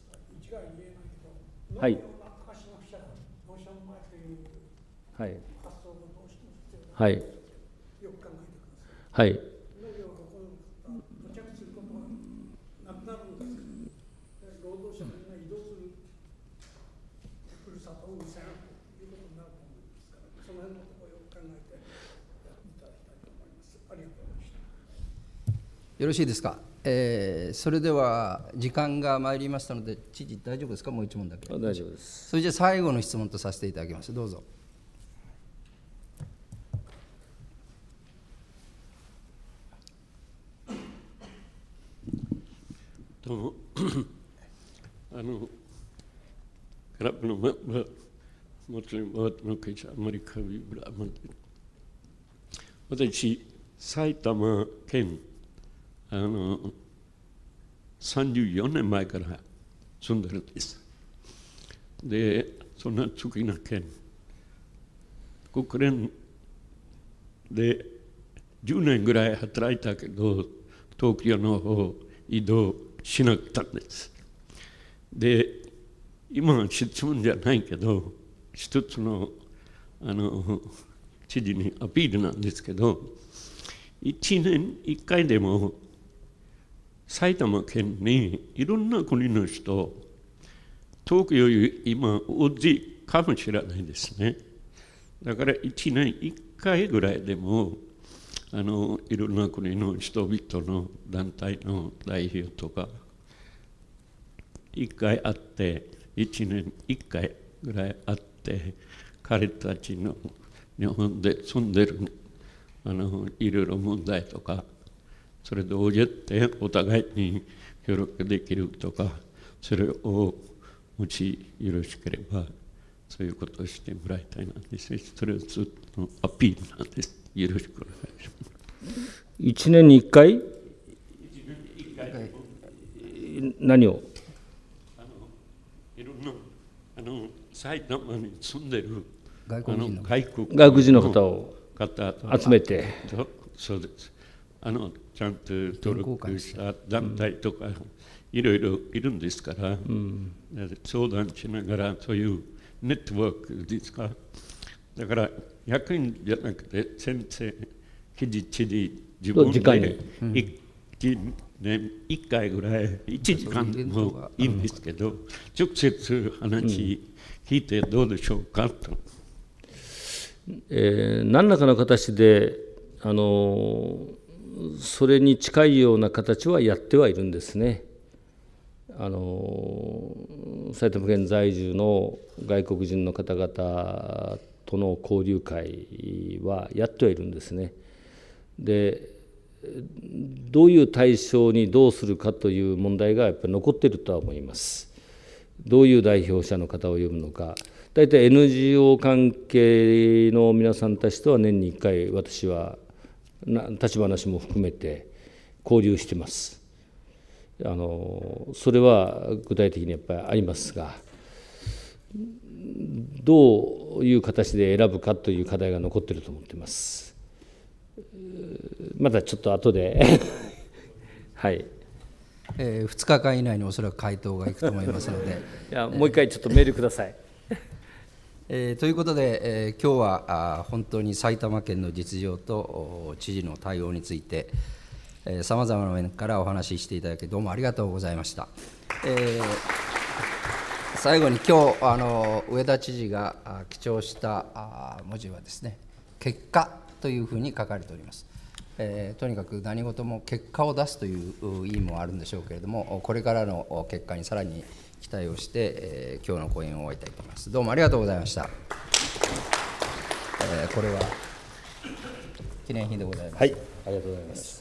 はい。はい。はい。はい。よろしいですか、えー、それでは時間が参りましたので知事大丈夫ですかもう一問だけ大丈夫ですそれじゃ最後の質問とさせていただきますどうぞどうもあのクラブのメンバーもちろん私の会社アメリカビブラマン私埼玉県あの34年前から住んでるんです。で、そんな次の件、国連で10年ぐらい働いたけど、東京の方移動しなかったんです。で、今は質問じゃないけど、一つのあの知事にアピールなんですけど、1年1回でも埼玉県にいろんな国の人、遠くより今、大勢かもしれないですね。だから1年1回ぐらいでも、あのいろんな国の人々の団体の代表とか、1回会って、1年1回ぐらい会って、彼たちの日本で住んでるあのいろいろ問題とかそれで応じてお互いに協力できるとかそれをもしよろしければそういうことをしてもらいたいなんですそれをずっとアピールなんですよろしくお願いします1年に1回何をあのいろんなあの埼玉に住んでるの外国人の方を集めてそうですあのちゃんと登録した団体とか、いろいろいるんですから、うん、相談しながらそういうネットワークですかだから役員じゃなくて先生記事知事自分で1年1回ぐらい1時間でもいいんですけど直接話聞いてどうでしょうかと、うん、えー、何らかの形であのーそれに近いような形はやってはいるんですね。あの埼玉県在住の外国人の方々との交流会はやってはいるんですね。でどういう対象にどうするかという問題がやっぱり残っているとは思います。どういう代表者の方を呼ぶのか大体 NGO 関係の皆さんたちとは年に1回私は立ち話も含めて交流してます。あのそれは具体的にやっぱりありますがどういう形で選ぶかという課題が残ってると思ってます。まだちょっと後で はい。えー、2日間以内におそらく回答がいくと思いますので いやもう一回ちょっとメールください。えー、ということで、えー、今日はあ本当に埼玉県の実情と知事の対応についてさまざまな面からお話ししていただきどうもありがとうございました。えー、最後に今日あの上田知事が記帳したあ文字はですね結果というふうに書かれております。えー、とにかく何事も結果を出すという意味もあるんでしょうけれどもこれからの結果にさらに期待をして、えー、今日の講演を終わりたいと思いますどうもありがとうございました、えー、これは記念品でございます、はい、ありがとうございます